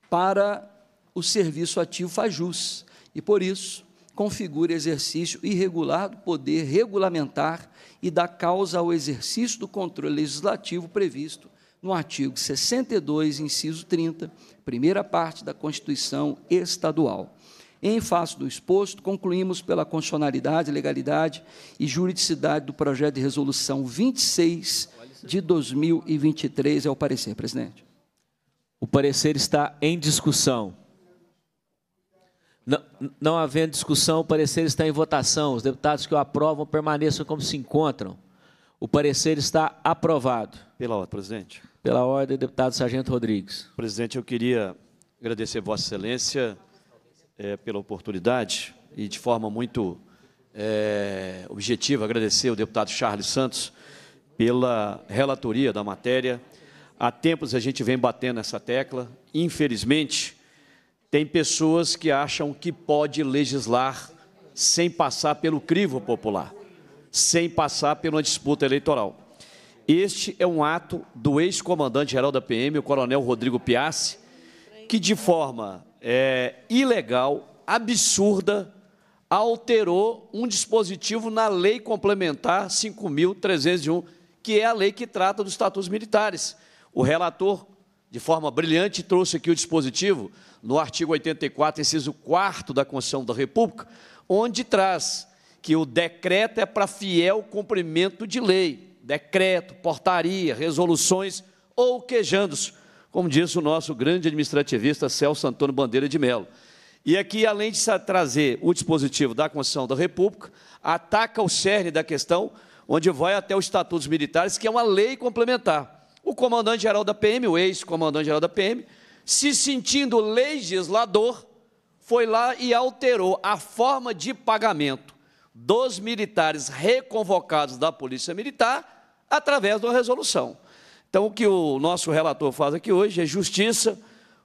E: para o serviço ativo faz jus. E por isso, configura exercício irregular do poder regulamentar e dá causa ao exercício do controle legislativo previsto no artigo 62, inciso 30, primeira parte da Constituição Estadual. Em face do exposto, concluímos pela constitucionalidade, legalidade e juridicidade do projeto de resolução 26 de 2023. É o
A: parecer, presidente. O parecer está em discussão. Não, não havendo discussão, o parecer está em votação. Os deputados que o aprovam permaneçam como se encontram. O parecer está aprovado. Pela ordem, presidente. Pela ordem, deputado Sargento Rodrigues. Presidente, eu queria agradecer Vossa Excelência
F: é, pela oportunidade e, de forma muito é, objetiva, agradecer o deputado Charles Santos pela relatoria da matéria. Há tempos a gente vem batendo essa tecla. Infelizmente, tem pessoas que acham que pode legislar sem passar pelo crivo popular, sem passar pela disputa eleitoral. Este é um ato do ex-comandante-geral da PM, o coronel Rodrigo Piassi, que de forma é, ilegal, absurda, alterou um dispositivo na Lei Complementar 5.301, que é a lei que trata dos estatutos militares. O relator, de forma brilhante, trouxe aqui o dispositivo no artigo 84, inciso 4 da Constituição da República, onde traz que o decreto é para fiel cumprimento de lei decreto, portaria, resoluções ou quejandos, como disse o nosso grande administrativista Celso Antônio Bandeira de Mello. E aqui, além de trazer o dispositivo da Constituição da República, ataca o cerne da questão, onde vai até os estatutos militares, que é uma lei complementar. O comandante-geral da PM, o ex-comandante-geral da PM, se sentindo legislador, foi lá e alterou a forma de pagamento dos militares reconvocados da Polícia Militar através de uma resolução. Então, o que o nosso relator faz aqui hoje é justiça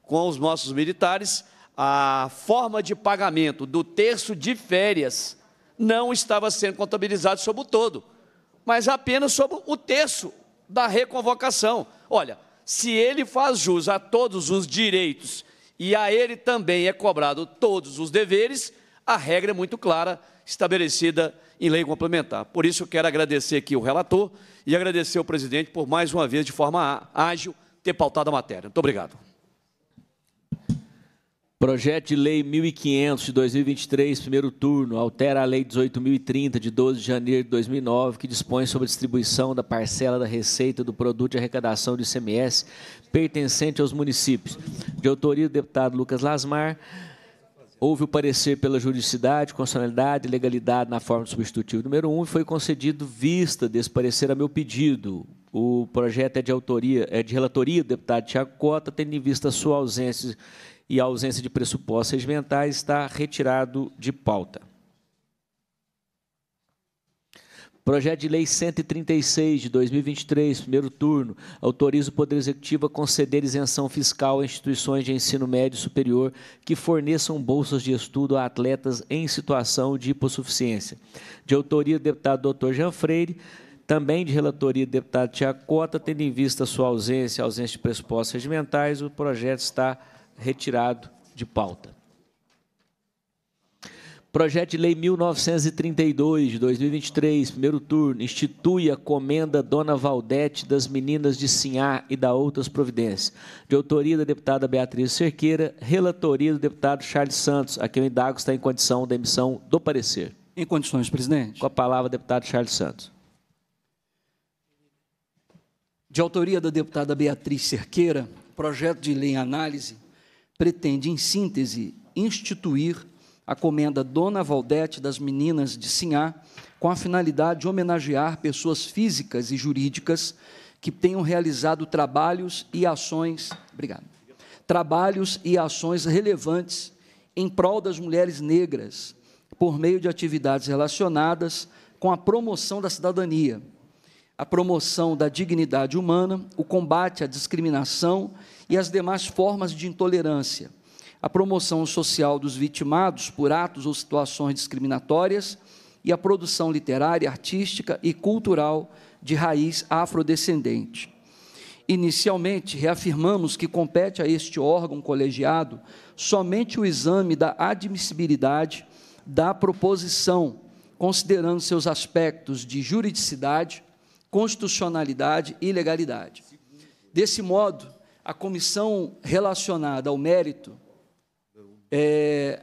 F: com os nossos militares. A forma de pagamento do terço de férias não estava sendo contabilizado sobre o todo, mas apenas sobre o terço da reconvocação. Olha, se ele faz jus a todos os direitos e a ele também é cobrado todos os deveres, a regra é muito clara, estabelecida em lei complementar. Por isso, quero agradecer aqui o relator e agradecer ao presidente por, mais uma vez, de forma ágil, ter pautado a matéria. Muito obrigado.
A: Projeto de Lei 1500 de 2023, primeiro turno, altera a Lei 18.030 de 12 de janeiro de 2009, que dispõe sobre a distribuição da parcela da receita do produto de arrecadação de ICMS pertencente aos municípios. De autoria do deputado Lucas Lasmar, houve o parecer pela juridicidade, constitucionalidade e legalidade na forma do substitutivo número 1 um, e foi concedido vista desse parecer a meu pedido. O projeto é de autoria, é de relatoria do deputado Tiago Cota, tendo em vista a sua ausência e a ausência de pressupostos regimentais, está retirado de pauta. Projeto de Lei 136 de 2023, primeiro turno, autoriza o Poder Executivo a conceder isenção fiscal a instituições de ensino médio superior que forneçam bolsas de estudo a atletas em situação de hipossuficiência. De autoria do deputado Dr. Jean Freire, também de relatoria do deputado Tiago Cota, tendo em vista sua ausência, ausência de pressupostos regimentais, o projeto está retirado de pauta. Projeto de Lei 1932, 2023, primeiro turno, institui a comenda Dona Valdete das Meninas de Sinhá e da Outras Providências. De autoria da deputada Beatriz Cerqueira, relatoria do deputado Charles Santos, a quem o indago está em condição da emissão do parecer. Em condições, presidente. Com a palavra, deputado Charles Santos. De autoria da deputada Beatriz
E: Cerqueira, projeto de lei em análise pretende, em síntese, instituir a comenda Dona Valdete das Meninas de Sinhá, com a finalidade de homenagear pessoas físicas e jurídicas que tenham realizado trabalhos e ações, obrigado, trabalhos e ações relevantes em prol das mulheres negras, por meio de atividades relacionadas com a promoção da cidadania, a promoção da dignidade humana, o combate à discriminação e às demais formas de intolerância, a promoção social dos vitimados por atos ou situações discriminatórias e a produção literária, artística e cultural de raiz afrodescendente. Inicialmente, reafirmamos que compete a este órgão colegiado somente o exame da admissibilidade da proposição, considerando seus aspectos de juridicidade, constitucionalidade e legalidade. Desse modo, a comissão relacionada ao mérito é,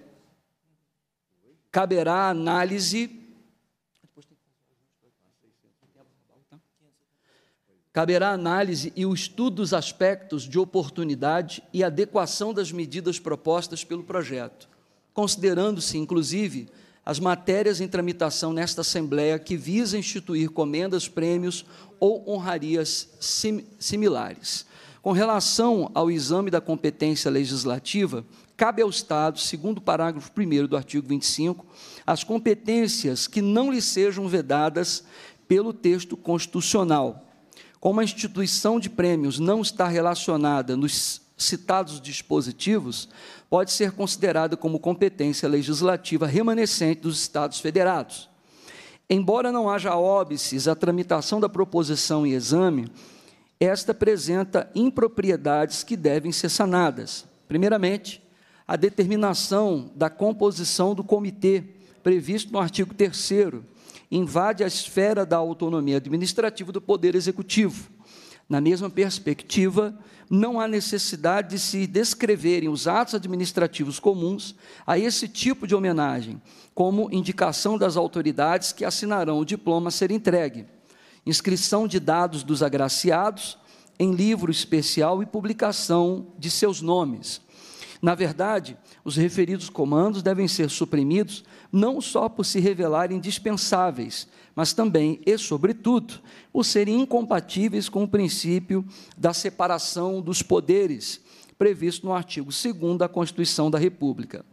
E: caberá análise. Caberá análise e o estudo dos aspectos de oportunidade e adequação das medidas propostas pelo projeto, considerando-se, inclusive, as matérias em tramitação nesta Assembleia que visa instituir comendas, prêmios ou honrarias sim, similares. Com relação ao exame da competência legislativa, cabe ao Estado, segundo o parágrafo 1 do artigo 25, as competências que não lhe sejam vedadas pelo texto constitucional. Como a instituição de prêmios não está relacionada nos citados dispositivos, pode ser considerada como competência legislativa remanescente dos Estados federados. Embora não haja óbices à tramitação da proposição e exame, esta apresenta impropriedades que devem ser sanadas. Primeiramente, a determinação da composição do comitê, previsto no artigo 3 invade a esfera da autonomia administrativa do Poder Executivo. Na mesma perspectiva, não há necessidade de se descreverem os atos administrativos comuns a esse tipo de homenagem, como indicação das autoridades que assinarão o diploma a ser entregue, inscrição de dados dos agraciados em livro especial e publicação de seus nomes. Na verdade, os referidos comandos devem ser suprimidos não só por se revelarem dispensáveis, mas também e sobretudo por serem incompatíveis com o princípio da separação dos poderes previsto no artigo 2 da Constituição da República.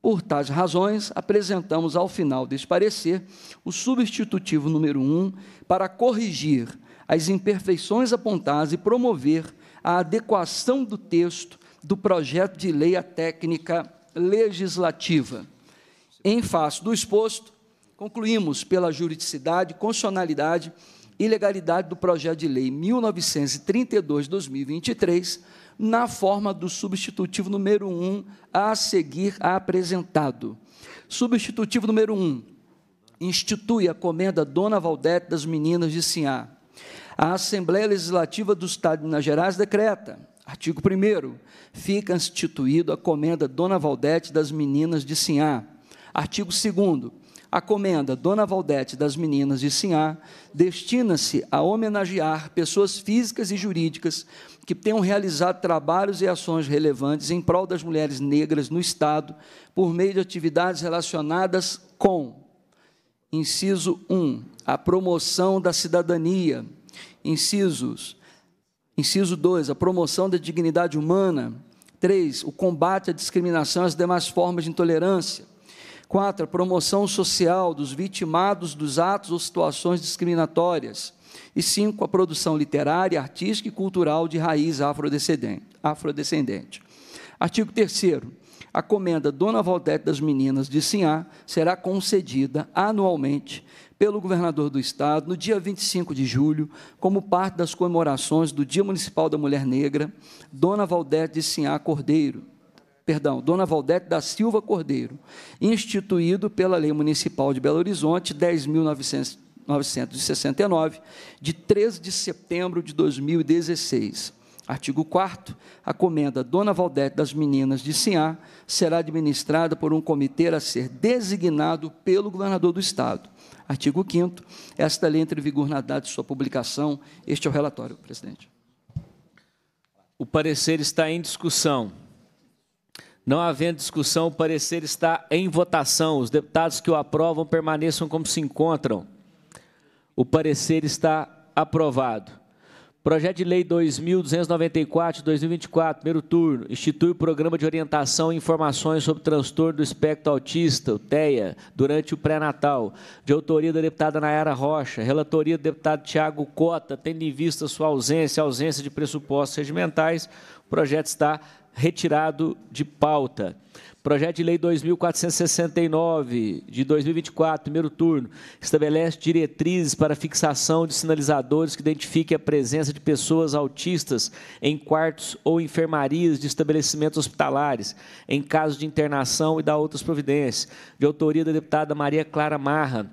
E: Por tais razões, apresentamos ao final deste parecer o substitutivo número 1 para corrigir as imperfeições apontadas e promover a adequação do texto do projeto de lei à técnica legislativa. Em face do exposto, concluímos pela juridicidade, constitucionalidade e legalidade do projeto de lei 1932-2023, na forma do substitutivo número 1 a seguir apresentado. Substitutivo número 1 institui a comenda Dona Valdete das Meninas de Sinhá. A Assembleia Legislativa do Estado de Minas Gerais decreta Artigo 1 Fica instituído a comenda Dona Valdete das Meninas de Sinhá. Artigo 2 A comenda Dona Valdete das Meninas de Sinhá destina-se a homenagear pessoas físicas e jurídicas que tenham realizado trabalhos e ações relevantes em prol das mulheres negras no Estado por meio de atividades relacionadas com Inciso 1, a promoção da cidadania. Incisos Inciso 2, a promoção da dignidade humana. 3, o combate à discriminação e às demais formas de intolerância. 4, a promoção social dos vitimados dos atos ou situações discriminatórias. E 5, a produção literária, artística e cultural de raiz afrodescendente. afrodescendente. Artigo 3 a comenda Dona Valdete das Meninas de Sinhá será concedida anualmente pelo governador do estado no dia 25 de julho, como parte das comemorações do Dia Municipal da Mulher Negra, Dona Valdete de Sinhá Cordeiro, perdão, Dona Valdete da Silva Cordeiro, instituído pela Lei Municipal de Belo Horizonte 10.969, de 13 de setembro de 2016. Artigo 4 a comenda Dona Valdete das Meninas de Sinhá será administrada por um comitê a ser designado pelo governador do Estado. Artigo 5
A: Esta lei entra em vigor na data de sua publicação. Este é o relatório, presidente. O parecer está em discussão. Não havendo discussão, o parecer está em votação. Os deputados que o aprovam permaneçam como se encontram. O parecer está aprovado. Projeto de Lei 2.294 de 2024, primeiro turno, institui o Programa de Orientação e Informações sobre Transtorno do Espectro Autista, o TEA, durante o pré-natal, de autoria da deputada Nayara Rocha, relatoria do deputado Tiago Cota, tendo em vista sua ausência, ausência de pressupostos regimentais, o projeto está retirado de pauta. Projeto de Lei 2469, de 2024, primeiro turno, estabelece diretrizes para fixação de sinalizadores que identifiquem a presença de pessoas autistas em quartos ou enfermarias de estabelecimentos hospitalares, em caso de internação e da outras providências, de autoria da deputada Maria Clara Marra.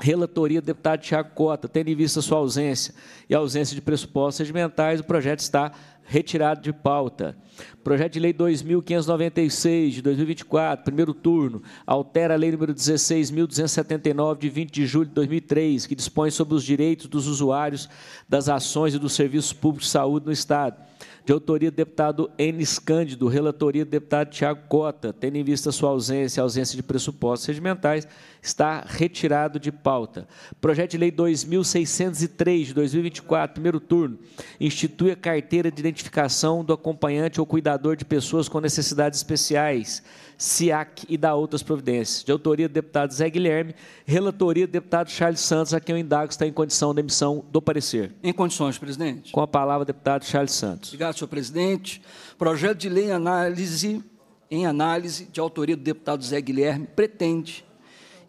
A: Relatoria do deputado Tiago Cota, tendo em vista sua ausência e ausência de pressupostos regimentais, o projeto está retirado de pauta. Projeto de Lei 2596 de 2024, primeiro turno, altera a Lei número 16279 de 20 de julho de 2003, que dispõe sobre os direitos dos usuários das ações e dos serviços públicos de saúde no estado de autoria do deputado Enes Cândido, relatoria do deputado Tiago Cota, tendo em vista sua ausência e ausência de pressupostos regimentais, está retirado de pauta. Projeto de Lei 2603, de 2024, primeiro turno, institui a carteira de identificação do acompanhante ou cuidador de pessoas com necessidades especiais. SIAC e da outras providências. De autoria do deputado Zé Guilherme, relatoria do deputado Charles Santos, a quem eu indago está em condição da emissão do parecer. Em
E: condições, presidente.
A: Com a palavra, deputado Charles Santos. Obrigado,
E: senhor presidente. Projeto de lei em análise, em análise de autoria do deputado Zé Guilherme pretende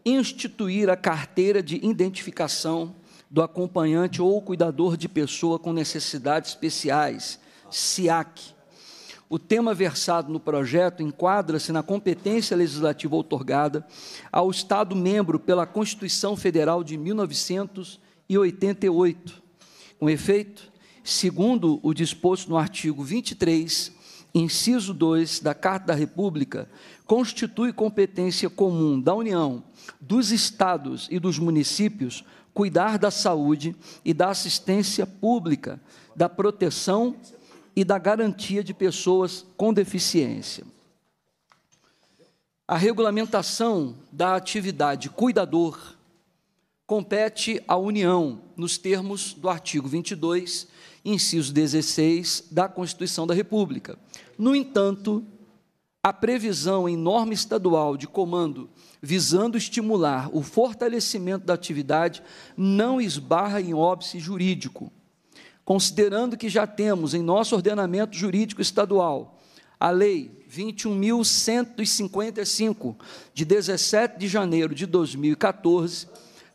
E: instituir a carteira de identificação do acompanhante ou cuidador de pessoa com necessidades especiais, SIAC, o tema versado no projeto enquadra-se na competência legislativa outorgada ao Estado membro pela Constituição Federal de 1988. Com efeito, segundo o disposto no artigo 23, inciso 2 da Carta da República, constitui competência comum da União, dos Estados e dos municípios cuidar da saúde e da assistência pública, da proteção e da garantia de pessoas com deficiência. A regulamentação da atividade cuidador compete à União, nos termos do artigo 22, inciso 16 da Constituição da República. No entanto, a previsão em norma estadual de comando visando estimular o fortalecimento da atividade não esbarra em óbice jurídico, considerando que já temos em nosso ordenamento jurídico estadual a Lei 21.155, de 17 de janeiro de 2014,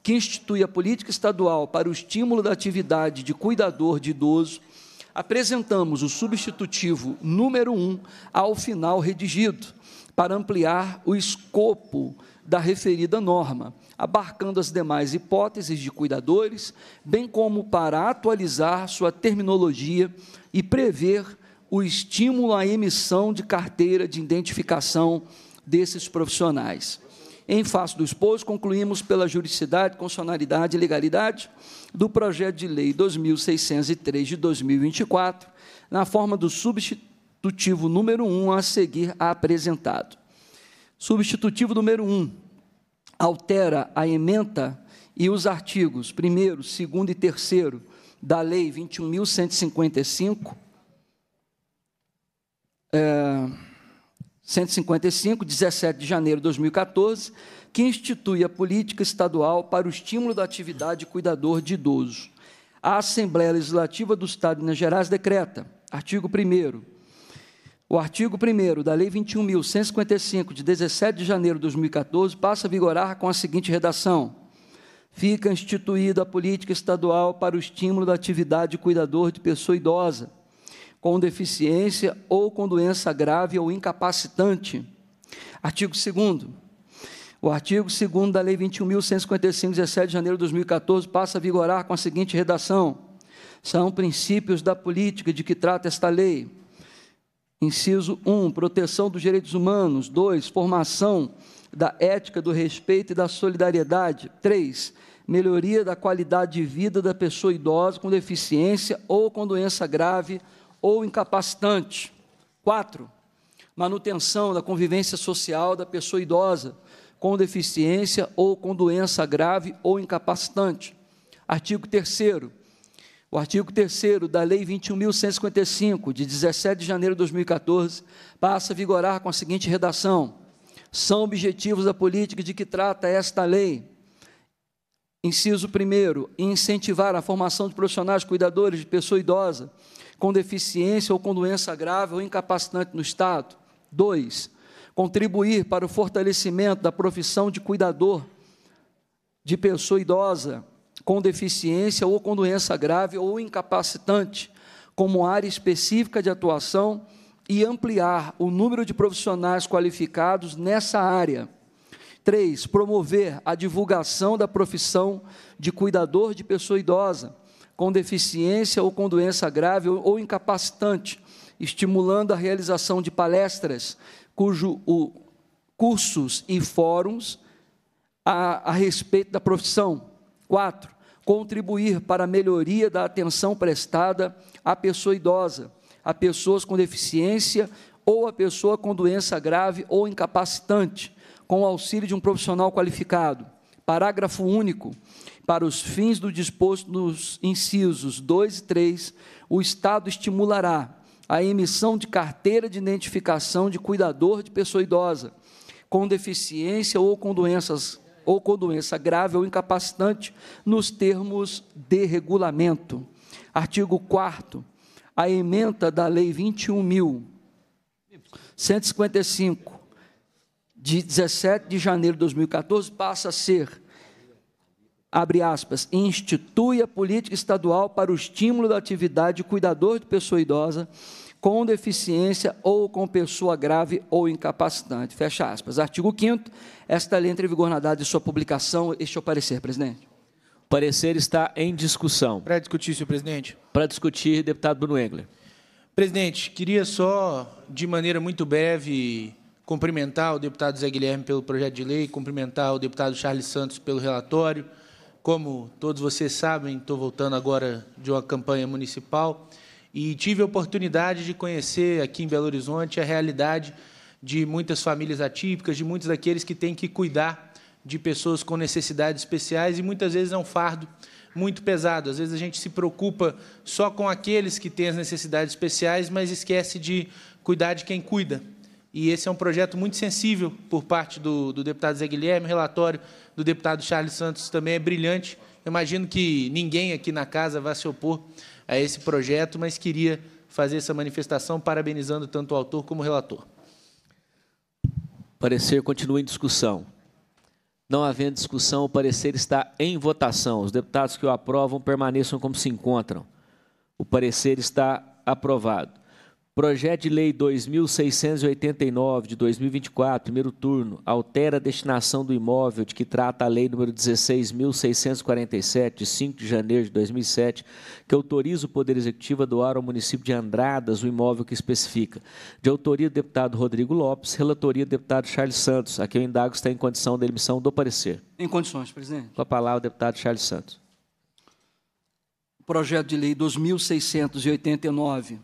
E: que institui a política estadual para o estímulo da atividade de cuidador de idoso, apresentamos o substitutivo número 1 ao final redigido, para ampliar o escopo da referida norma abarcando as demais hipóteses de cuidadores, bem como para atualizar sua terminologia e prever o estímulo à emissão de carteira de identificação desses profissionais. Em face do exposto, concluímos pela juridicidade, constitucionalidade e legalidade do projeto de lei 2603 de 2024, na forma do substitutivo número 1 a seguir apresentado. Substitutivo número 1, altera a ementa e os artigos 1, 2 e 3 da Lei 21.155, é, 155, 17 de janeiro de 2014, que institui a política estadual para o estímulo da atividade cuidador de idoso. A Assembleia Legislativa do Estado de Minas Gerais decreta, artigo 1 o artigo 1 da Lei 21.155, de 17 de janeiro de 2014, passa a vigorar com a seguinte redação: Fica instituída a política estadual para o estímulo da atividade de cuidador de pessoa idosa, com deficiência ou com doença grave ou incapacitante. Artigo 2. O artigo 2 da Lei 21.155, 17 de janeiro de 2014, passa a vigorar com a seguinte redação: São princípios da política de que trata esta lei Inciso 1, proteção dos direitos humanos. 2, formação da ética do respeito e da solidariedade. 3, melhoria da qualidade de vida da pessoa idosa com deficiência ou com doença grave ou incapacitante. 4, manutenção da convivência social da pessoa idosa com deficiência ou com doença grave ou incapacitante. Artigo 3 o artigo 3 da Lei 21.155, de 17 de janeiro de 2014, passa a vigorar com a seguinte redação: são objetivos da política de que trata esta lei. Inciso 1. Incentivar a formação de profissionais cuidadores de pessoa idosa com deficiência ou com doença grave ou incapacitante no Estado. 2. Contribuir para o fortalecimento da profissão de cuidador de pessoa idosa com deficiência ou com doença grave ou incapacitante, como área específica de atuação e ampliar o número de profissionais qualificados nessa área. 3. Promover a divulgação da profissão de cuidador de pessoa idosa com deficiência ou com doença grave ou incapacitante, estimulando a realização de palestras, cujo o, cursos e fóruns a, a respeito da profissão 4. Contribuir para a melhoria da atenção prestada à pessoa idosa, a pessoas com deficiência ou a pessoa com doença grave ou incapacitante, com o auxílio de um profissional qualificado. Parágrafo único. Para os fins do disposto nos incisos 2 e 3, o Estado estimulará a emissão de carteira de identificação de cuidador de pessoa idosa com deficiência ou com doenças ou com doença grave ou incapacitante, nos termos de regulamento. Artigo 4 a emenda da Lei 21.155, de 17 de janeiro de 2014, passa a ser, abre aspas, institui a política estadual para o estímulo da atividade de cuidador de pessoa idosa, com deficiência ou com pessoa grave ou incapacitante. Fecha aspas. Artigo 5 Esta lei entra em vigor na data de sua publicação.
A: Este é o parecer, presidente. O parecer está em discussão. Para discutir, senhor presidente. Para discutir, deputado Bruno Engler.
G: Presidente, queria só, de maneira muito breve, cumprimentar o deputado Zé Guilherme pelo projeto de lei, cumprimentar o deputado Charles Santos pelo relatório. Como todos vocês sabem, estou voltando agora de uma campanha municipal e tive a oportunidade de conhecer aqui em Belo Horizonte a realidade de muitas famílias atípicas, de muitos daqueles que têm que cuidar de pessoas com necessidades especiais e muitas vezes é um fardo muito pesado. Às vezes a gente se preocupa só com aqueles que têm as necessidades especiais, mas esquece de cuidar de quem cuida. E esse é um projeto muito sensível por parte do, do deputado Zé Guilherme, o relatório do deputado Charles Santos também é brilhante. imagino que ninguém aqui na casa vá se opor a esse projeto, mas queria fazer essa manifestação parabenizando tanto o autor como o relator.
A: Parecer continua em discussão. Não havendo discussão, o parecer está em votação. Os deputados que o aprovam permaneçam como se encontram. O parecer está aprovado. Projeto de Lei 2689 de 2024, primeiro turno, altera a destinação do imóvel de que trata a Lei número 16647 de 5 de janeiro de 2007, que autoriza o Poder Executivo a doar ao município de Andradas o imóvel que especifica. De autoria do deputado Rodrigo Lopes, relatoria do deputado Charles Santos, a quem eu indago está em condição de emissão do parecer.
E: Em condições, presidente.
A: Com a palavra, o deputado Charles Santos.
E: Projeto de Lei 2689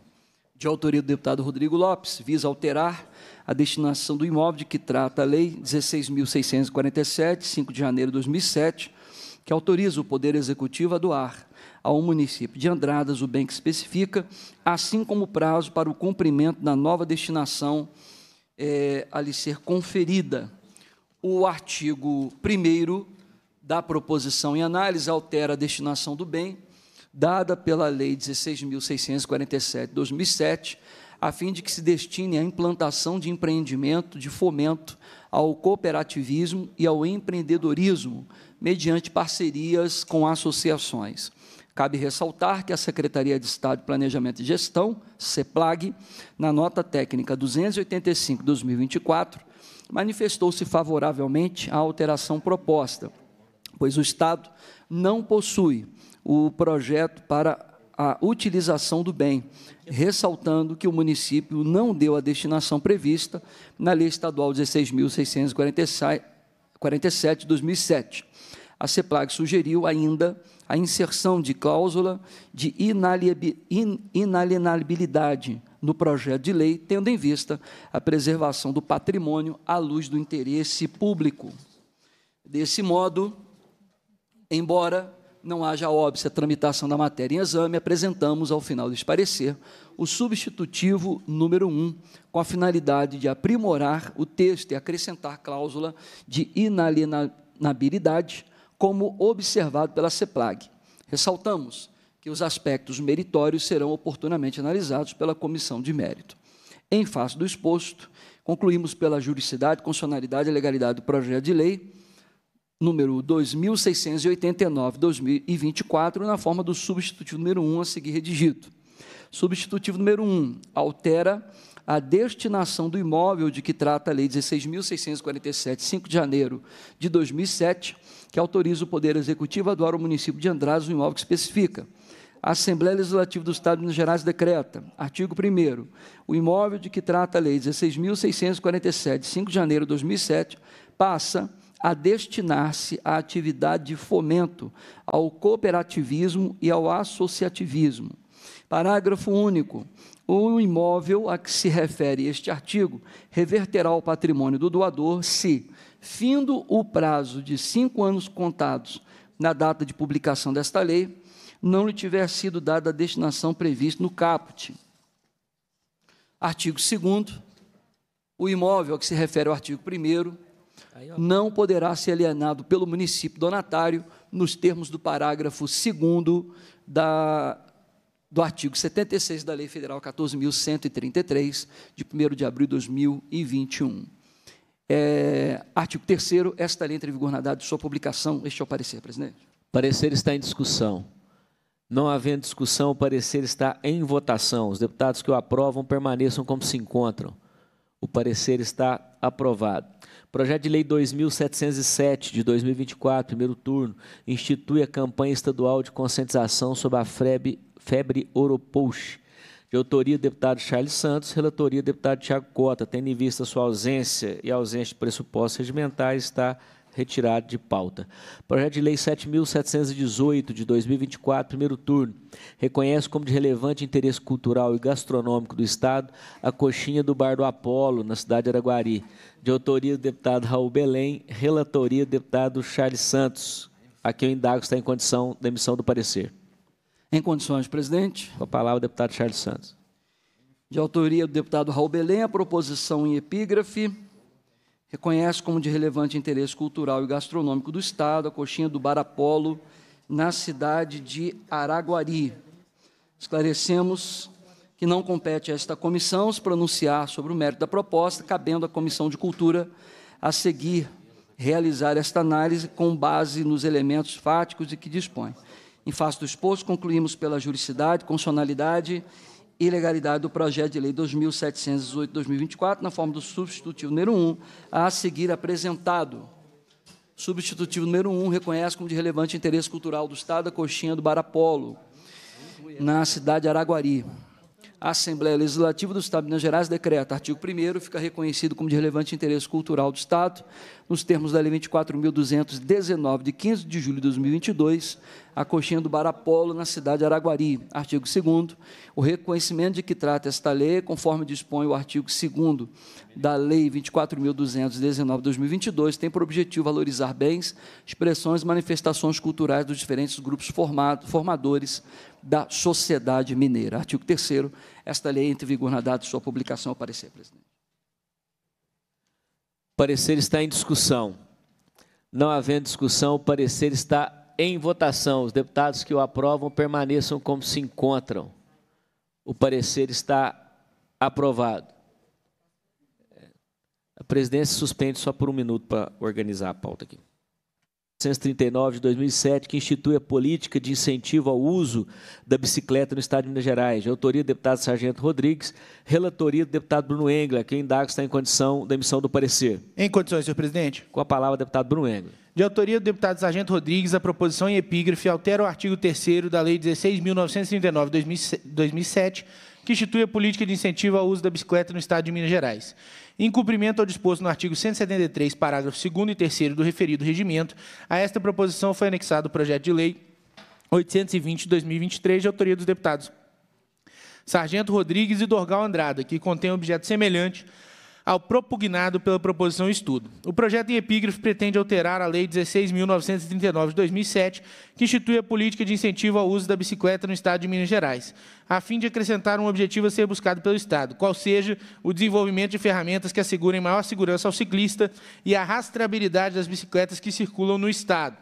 E: de autoria do deputado Rodrigo Lopes, visa alterar a destinação do imóvel de que trata a Lei 16.647, 5 de janeiro de 2007, que autoriza o Poder Executivo a doar ao município de Andradas o bem que especifica, assim como o prazo para o cumprimento da nova destinação é, a lhe ser conferida. O artigo 1 da proposição em análise altera a destinação do bem dada pela Lei 16.647, 2007, a fim de que se destine à implantação de empreendimento de fomento ao cooperativismo e ao empreendedorismo, mediante parcerias com associações. Cabe ressaltar que a Secretaria de Estado de Planejamento e Gestão, CEPLAG, na nota técnica 285-2024, manifestou-se favoravelmente à alteração proposta, pois o Estado não possui o projeto para a utilização do bem, ressaltando que o município não deu a destinação prevista na Lei Estadual 16.647 de 2007. A CEPLAG sugeriu ainda a inserção de cláusula de inalienabilidade no projeto de lei, tendo em vista a preservação do patrimônio à luz do interesse público. Desse modo, embora não haja óbvio tramitação da matéria em exame, apresentamos ao final do parecer o substitutivo número 1, com a finalidade de aprimorar o texto e acrescentar cláusula de inalienabilidade, como observado pela CEPLAG. Ressaltamos que os aspectos meritórios serão oportunamente analisados pela comissão de mérito. Em face do exposto, concluímos pela juridicidade, constitucionalidade e legalidade do projeto de lei número 2689, 2024, na forma do substitutivo número 1 a seguir redigido. Substitutivo número 1 altera a destinação do imóvel de que trata a Lei 16.647, 5 de janeiro de 2007, que autoriza o Poder Executivo a doar ao município de Andradas o imóvel que especifica. A Assembleia Legislativa do Estado de Minas Gerais decreta, artigo 1 o imóvel de que trata a Lei 16.647, 5 de janeiro de 2007, passa a destinar-se à atividade de fomento ao cooperativismo e ao associativismo. Parágrafo único. O imóvel a que se refere este artigo reverterá ao patrimônio do doador se, findo o prazo de cinco anos contados na data de publicação desta lei, não lhe tiver sido dada a destinação prevista no caput. Artigo 2 o imóvel a que se refere o artigo 1 não poderá ser alienado pelo município donatário nos termos do parágrafo 2 da do artigo 76 da Lei Federal 14.133, de 1 de abril de 2021. É, artigo 3 esta lei entra em vigor na data de sua publicação. Este é o parecer, presidente.
A: Parecer está em discussão. Não havendo discussão, o parecer está em votação. Os deputados que o aprovam permaneçam como se encontram. O parecer está aprovado. Projeto de Lei 2707 de 2024, primeiro turno, institui a campanha estadual de conscientização sobre a febre, febre Oropouche. De autoria deputado Charles Santos, relatoria deputado Tiago Cota, tendo em vista sua ausência e ausência de pressupostos regimentais, está retirado de pauta. Projeto de Lei 7.718, de 2024, primeiro turno, reconhece como de relevante interesse cultural e gastronômico do Estado a coxinha do Bar do Apolo, na cidade de Araguari, de autoria do deputado Raul Belém, relatoria do deputado Charles Santos. Aqui eu indago se está em condição da emissão do parecer. Em condições, presidente. Com a palavra o deputado Charles Santos. De
E: autoria do deputado Raul Belém, a proposição em epígrafe reconhece como de relevante interesse cultural e gastronômico do Estado a coxinha do Barapolo na cidade de Araguari. Esclarecemos que não compete a esta comissão se pronunciar sobre o mérito da proposta, cabendo à Comissão de Cultura a seguir realizar esta análise com base nos elementos fáticos de que dispõe. Em face do exposto, concluímos pela juridicidade, constitucionalidade e legalidade do projeto de lei 2718/2024, na forma do substitutivo número 1, a seguir apresentado. Substitutivo número 1 reconhece como de relevante interesse cultural do Estado a coxinha do Barapolo, na cidade de Araguari a Assembleia Legislativa do Estado de Minas Gerais decreta, artigo 1 fica reconhecido como de relevante interesse cultural do Estado, nos termos da Lei 24.219, de 15 de julho de 2022, a coxinha do Barapolo, na cidade de Araguari. Artigo 2 o reconhecimento de que trata esta lei, conforme dispõe o artigo 2 da Lei 24.219 de 2022, tem por objetivo valorizar bens, expressões e manifestações culturais dos diferentes grupos formado, formadores da Sociedade Mineira. Artigo 3 esta lei entra em vigor na
A: data de sua publicação. Parecer, presidente. Parecer está em discussão. Não havendo discussão, o parecer está em votação. Os deputados que o aprovam permaneçam como se encontram. O parecer está aprovado. A presidência suspende só por um minuto para organizar a pauta aqui. 139 de 2007, que institui a política de incentivo ao uso da bicicleta no Estado de Minas Gerais. De autoria do deputado Sargento Rodrigues, relatoria do deputado Bruno Engler, que ainda está em condição da emissão do parecer.
G: Em condições, senhor presidente.
A: Com a palavra, deputado Bruno Engler.
G: De autoria do deputado Sargento Rodrigues, a proposição em epígrafe altera o artigo 3 da Lei 16.939, 2007, que institui a política de incentivo ao uso da bicicleta no Estado de Minas Gerais. Em cumprimento ao disposto no artigo 173, parágrafo 2 e 3 do referido regimento, a esta proposição foi anexado o projeto de lei 820-2023, de autoria dos deputados Sargento Rodrigues e Dorgal Andrada, que contém objeto semelhante ao propugnado pela proposição estudo. O projeto em epígrafe pretende alterar a Lei 16.939 de 2007, que institui a política de incentivo ao uso da bicicleta no Estado de Minas Gerais, a fim de acrescentar um objetivo a ser buscado pelo Estado, qual seja o desenvolvimento de ferramentas que assegurem maior segurança ao ciclista e a rastreabilidade das bicicletas que circulam no Estado.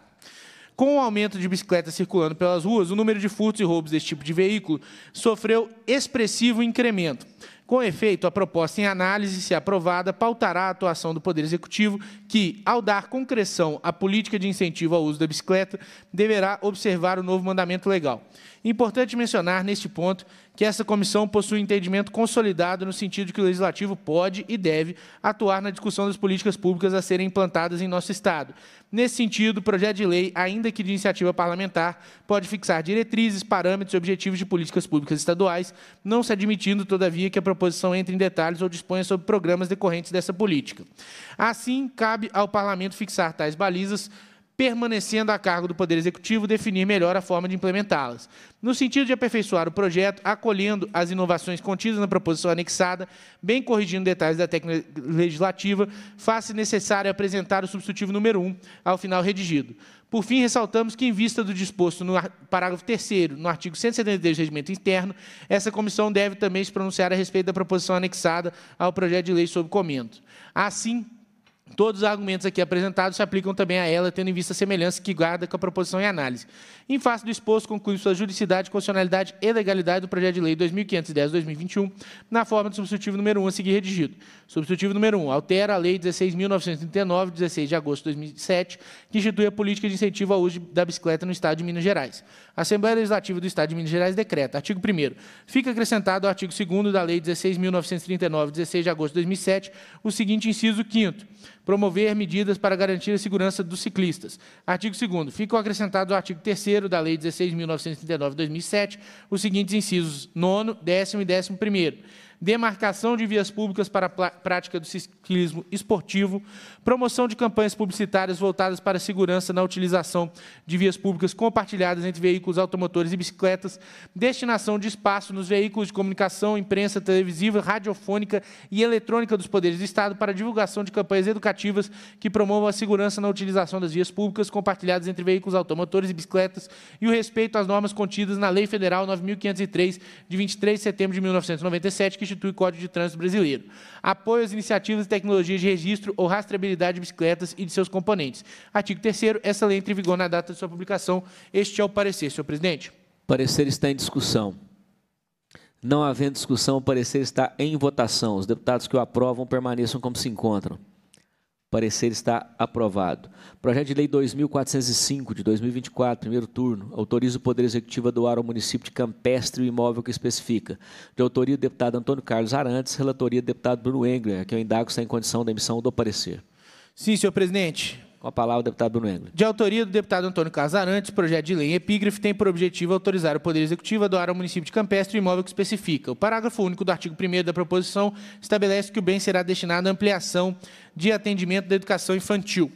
G: Com o aumento de bicicletas circulando pelas ruas, o número de furtos e roubos desse tipo de veículo sofreu expressivo incremento. Com efeito, a proposta em análise, se aprovada, pautará a atuação do Poder Executivo, que, ao dar concreção à política de incentivo ao uso da bicicleta, deverá observar o novo mandamento legal. Importante mencionar, neste ponto, que essa comissão possui um entendimento consolidado no sentido de que o legislativo pode e deve atuar na discussão das políticas públicas a serem implantadas em nosso Estado. Nesse sentido, o projeto de lei, ainda que de iniciativa parlamentar, pode fixar diretrizes, parâmetros e objetivos de políticas públicas estaduais, não se admitindo, todavia, que a proposição entre em detalhes ou disponha sobre programas decorrentes dessa política. Assim, cabe ao Parlamento fixar tais balizas permanecendo a cargo do Poder Executivo definir melhor a forma de implementá-las, no sentido de aperfeiçoar o projeto, acolhendo as inovações contidas na proposição anexada, bem corrigindo detalhes da técnica legislativa, faz-se necessário apresentar o substitutivo número 1 ao final redigido. Por fim, ressaltamos que, em vista do disposto no parágrafo 3 no artigo 173 do Regimento Interno, essa comissão deve também se pronunciar a respeito da proposição anexada ao projeto de lei sob comento. Assim, Todos os argumentos aqui apresentados se aplicam também a ela, tendo em vista a semelhança que guarda com a proposição em análise. Em face do exposto, conclui sua juridicidade, constitucionalidade e legalidade do projeto de lei 2510-2021, na forma do substitutivo número 1 a seguir redigido. Substitutivo número 1. Altera a Lei 16.939, 16 de agosto de 2007, que institui a política de incentivo ao uso da bicicleta no Estado de Minas Gerais. A Assembleia Legislativa do Estado de Minas Gerais decreta. Artigo 1. Fica acrescentado ao artigo 2 da Lei 16.939, 16 de agosto de 2007, o seguinte inciso 5 promover medidas para garantir a segurança dos ciclistas. Artigo 2 Ficam acrescentados ao artigo 3 da Lei 16.939, 2007, os seguintes incisos 9, 10 e 11 demarcação de vias públicas para a prática do ciclismo esportivo, promoção de campanhas publicitárias voltadas para a segurança na utilização de vias públicas compartilhadas entre veículos automotores e bicicletas, destinação de espaço nos veículos de comunicação, imprensa televisiva, radiofônica e eletrônica dos poderes do Estado para divulgação de campanhas educativas que promovam a segurança na utilização das vias públicas compartilhadas entre veículos automotores e bicicletas e o respeito às normas contidas na Lei Federal 9503 de 23 de setembro de 1997 que institui o Código de Trânsito Brasileiro. Apoio às iniciativas e tecnologias de registro ou rastreabilidade de bicicletas e de seus componentes. Artigo 3 Essa lei entra em vigor na data de sua publicação. Este é o parecer, senhor presidente. O
A: parecer está em discussão. Não havendo discussão, o parecer está em votação. Os deputados que o aprovam permaneçam como se encontram. Parecer está aprovado. Projeto de Lei 2405, de 2024, primeiro turno, autoriza o Poder Executivo a doar ao município de Campestre o imóvel que especifica. De autoria do deputado Antônio Carlos Arantes, relatoria do deputado Bruno Engler, que eu indago se está em condição da emissão do parecer. Sim, senhor presidente. Com a palavra, o deputado Bruno Engler.
G: De autoria do deputado Antônio Casarantes, projeto de lei em epígrafe tem por objetivo autorizar o Poder Executivo a doar ao município de Campestre o imóvel que especifica. O parágrafo único do artigo 1 da proposição estabelece que o bem será destinado à ampliação de atendimento da educação infantil.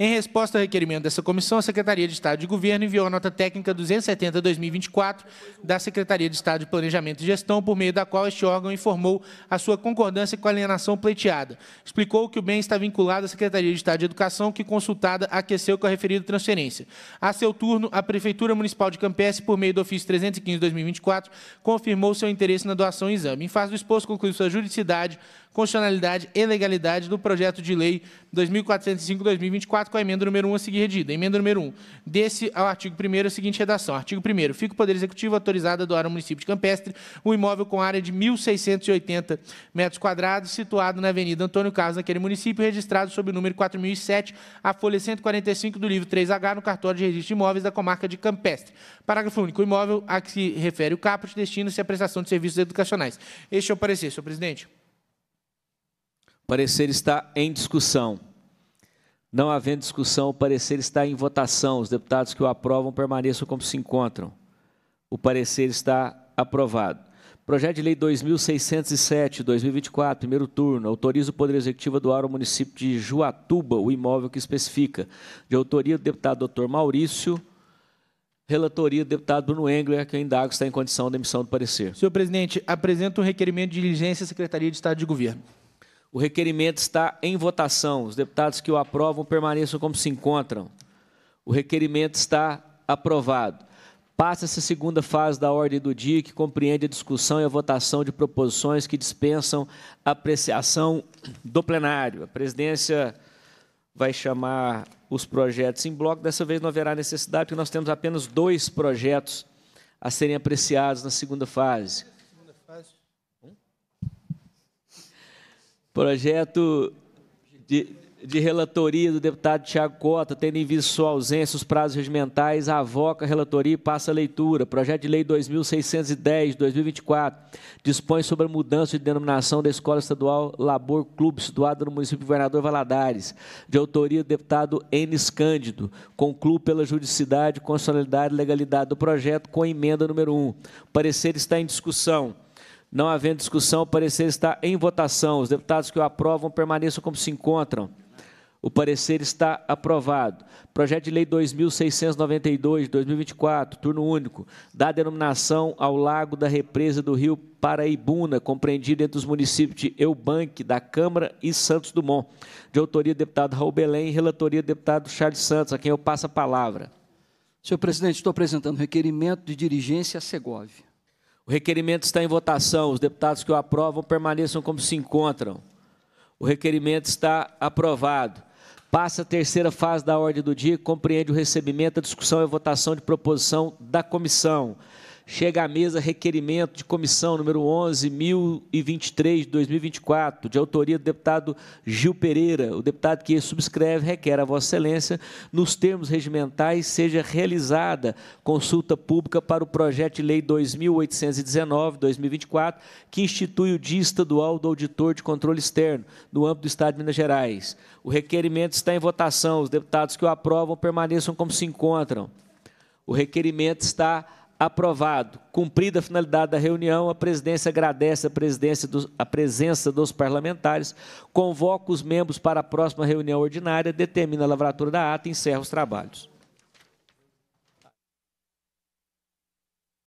G: Em resposta ao requerimento dessa comissão, a Secretaria de Estado de Governo enviou a nota técnica 270-2024 da Secretaria de Estado de Planejamento e Gestão, por meio da qual este órgão informou a sua concordância com a alienação pleiteada. Explicou que o bem está vinculado à Secretaria de Estado de Educação, que, consultada, aqueceu com a referida transferência. A seu turno, a Prefeitura Municipal de Campeche, por meio do ofício 315-2024, confirmou seu interesse na doação e exame. Em face do exposto, concluiu sua juridicidade constitucionalidade e legalidade do projeto de lei 2405-2024, com a emenda número 1 a seguir redida. Emenda número 1. Desse ao artigo 1 é a seguinte redação. Artigo 1 Fica o Poder Executivo autorizado a doar ao município de Campestre um imóvel com área de 1.680 metros quadrados, situado na Avenida Antônio Carlos, naquele município, registrado sob o número 4007, a folha 145 do livro 3H, no cartório de registro de imóveis da comarca de Campestre. Parágrafo único. O imóvel a que se refere o caput destina-se à prestação de serviços educacionais. Este é o parecer, senhor presidente
A: parecer está em discussão. Não havendo discussão, o parecer está em votação. Os deputados que o aprovam permaneçam como se encontram. O parecer está aprovado. Projeto de Lei 2607, 2024, primeiro turno, autoriza o Poder Executivo do doar ao município de Juatuba o imóvel que especifica. De autoria do deputado Dr. Maurício, relatoria do deputado Bruno Engler, que eu indago está em condição de emissão do parecer. Senhor presidente, apresento um requerimento de diligência à Secretaria de Estado de Governo. O requerimento está em votação. Os deputados que o aprovam permaneçam como se encontram. O requerimento está aprovado. Passa essa segunda fase da ordem do dia, que compreende a discussão e a votação de proposições que dispensam apreciação do plenário. A presidência vai chamar os projetos em bloco. Dessa vez não haverá necessidade, porque nós temos apenas dois projetos a serem apreciados na segunda fase. Projeto de, de relatoria do deputado Tiago Cota, tendo em vista sua ausência, os prazos regimentais, avoca a relatoria e passa a leitura. Projeto de Lei 2610, 2024, dispõe sobre a mudança de denominação da Escola Estadual Labor Clube, situada no município de Governador Valadares, de autoria do deputado Enes Cândido. Concluo pela judicidade, constitucionalidade e legalidade do projeto com emenda número 1. O parecer está em discussão. Não havendo discussão, o parecer está em votação. Os deputados que o aprovam permaneçam como se encontram. O parecer está aprovado. Projeto de Lei 2692, 2024, turno único, dá denominação ao Lago da Represa do Rio Paraibuna, compreendido entre os municípios de Eubanque, da Câmara e Santos Dumont. De autoria do deputado Raul Belém, e relatoria do deputado Charles Santos, a quem eu passo a palavra. Senhor presidente, estou apresentando requerimento de dirigência a Segov. O requerimento está em votação. Os deputados que o aprovam permaneçam como se encontram. O requerimento está aprovado. Passa a terceira fase da ordem do dia, compreende o recebimento, a discussão e a votação de proposição da comissão. Chega à mesa requerimento de comissão número 11.023 de 2024, de autoria do deputado Gil Pereira. O deputado que subscreve requer a Vossa Excelência, nos termos regimentais, seja realizada consulta pública para o projeto de lei 2819-2024, que institui o Dia Estadual do Auditor de Controle Externo, no âmbito do Estado de Minas Gerais. O requerimento está em votação. Os deputados que o aprovam permaneçam como se encontram. O requerimento está Aprovado. Cumprida a finalidade da reunião, a presidência agradece a, presidência a presença dos parlamentares, convoca os membros para a próxima reunião ordinária, determina a lavratura da ata e encerra os trabalhos.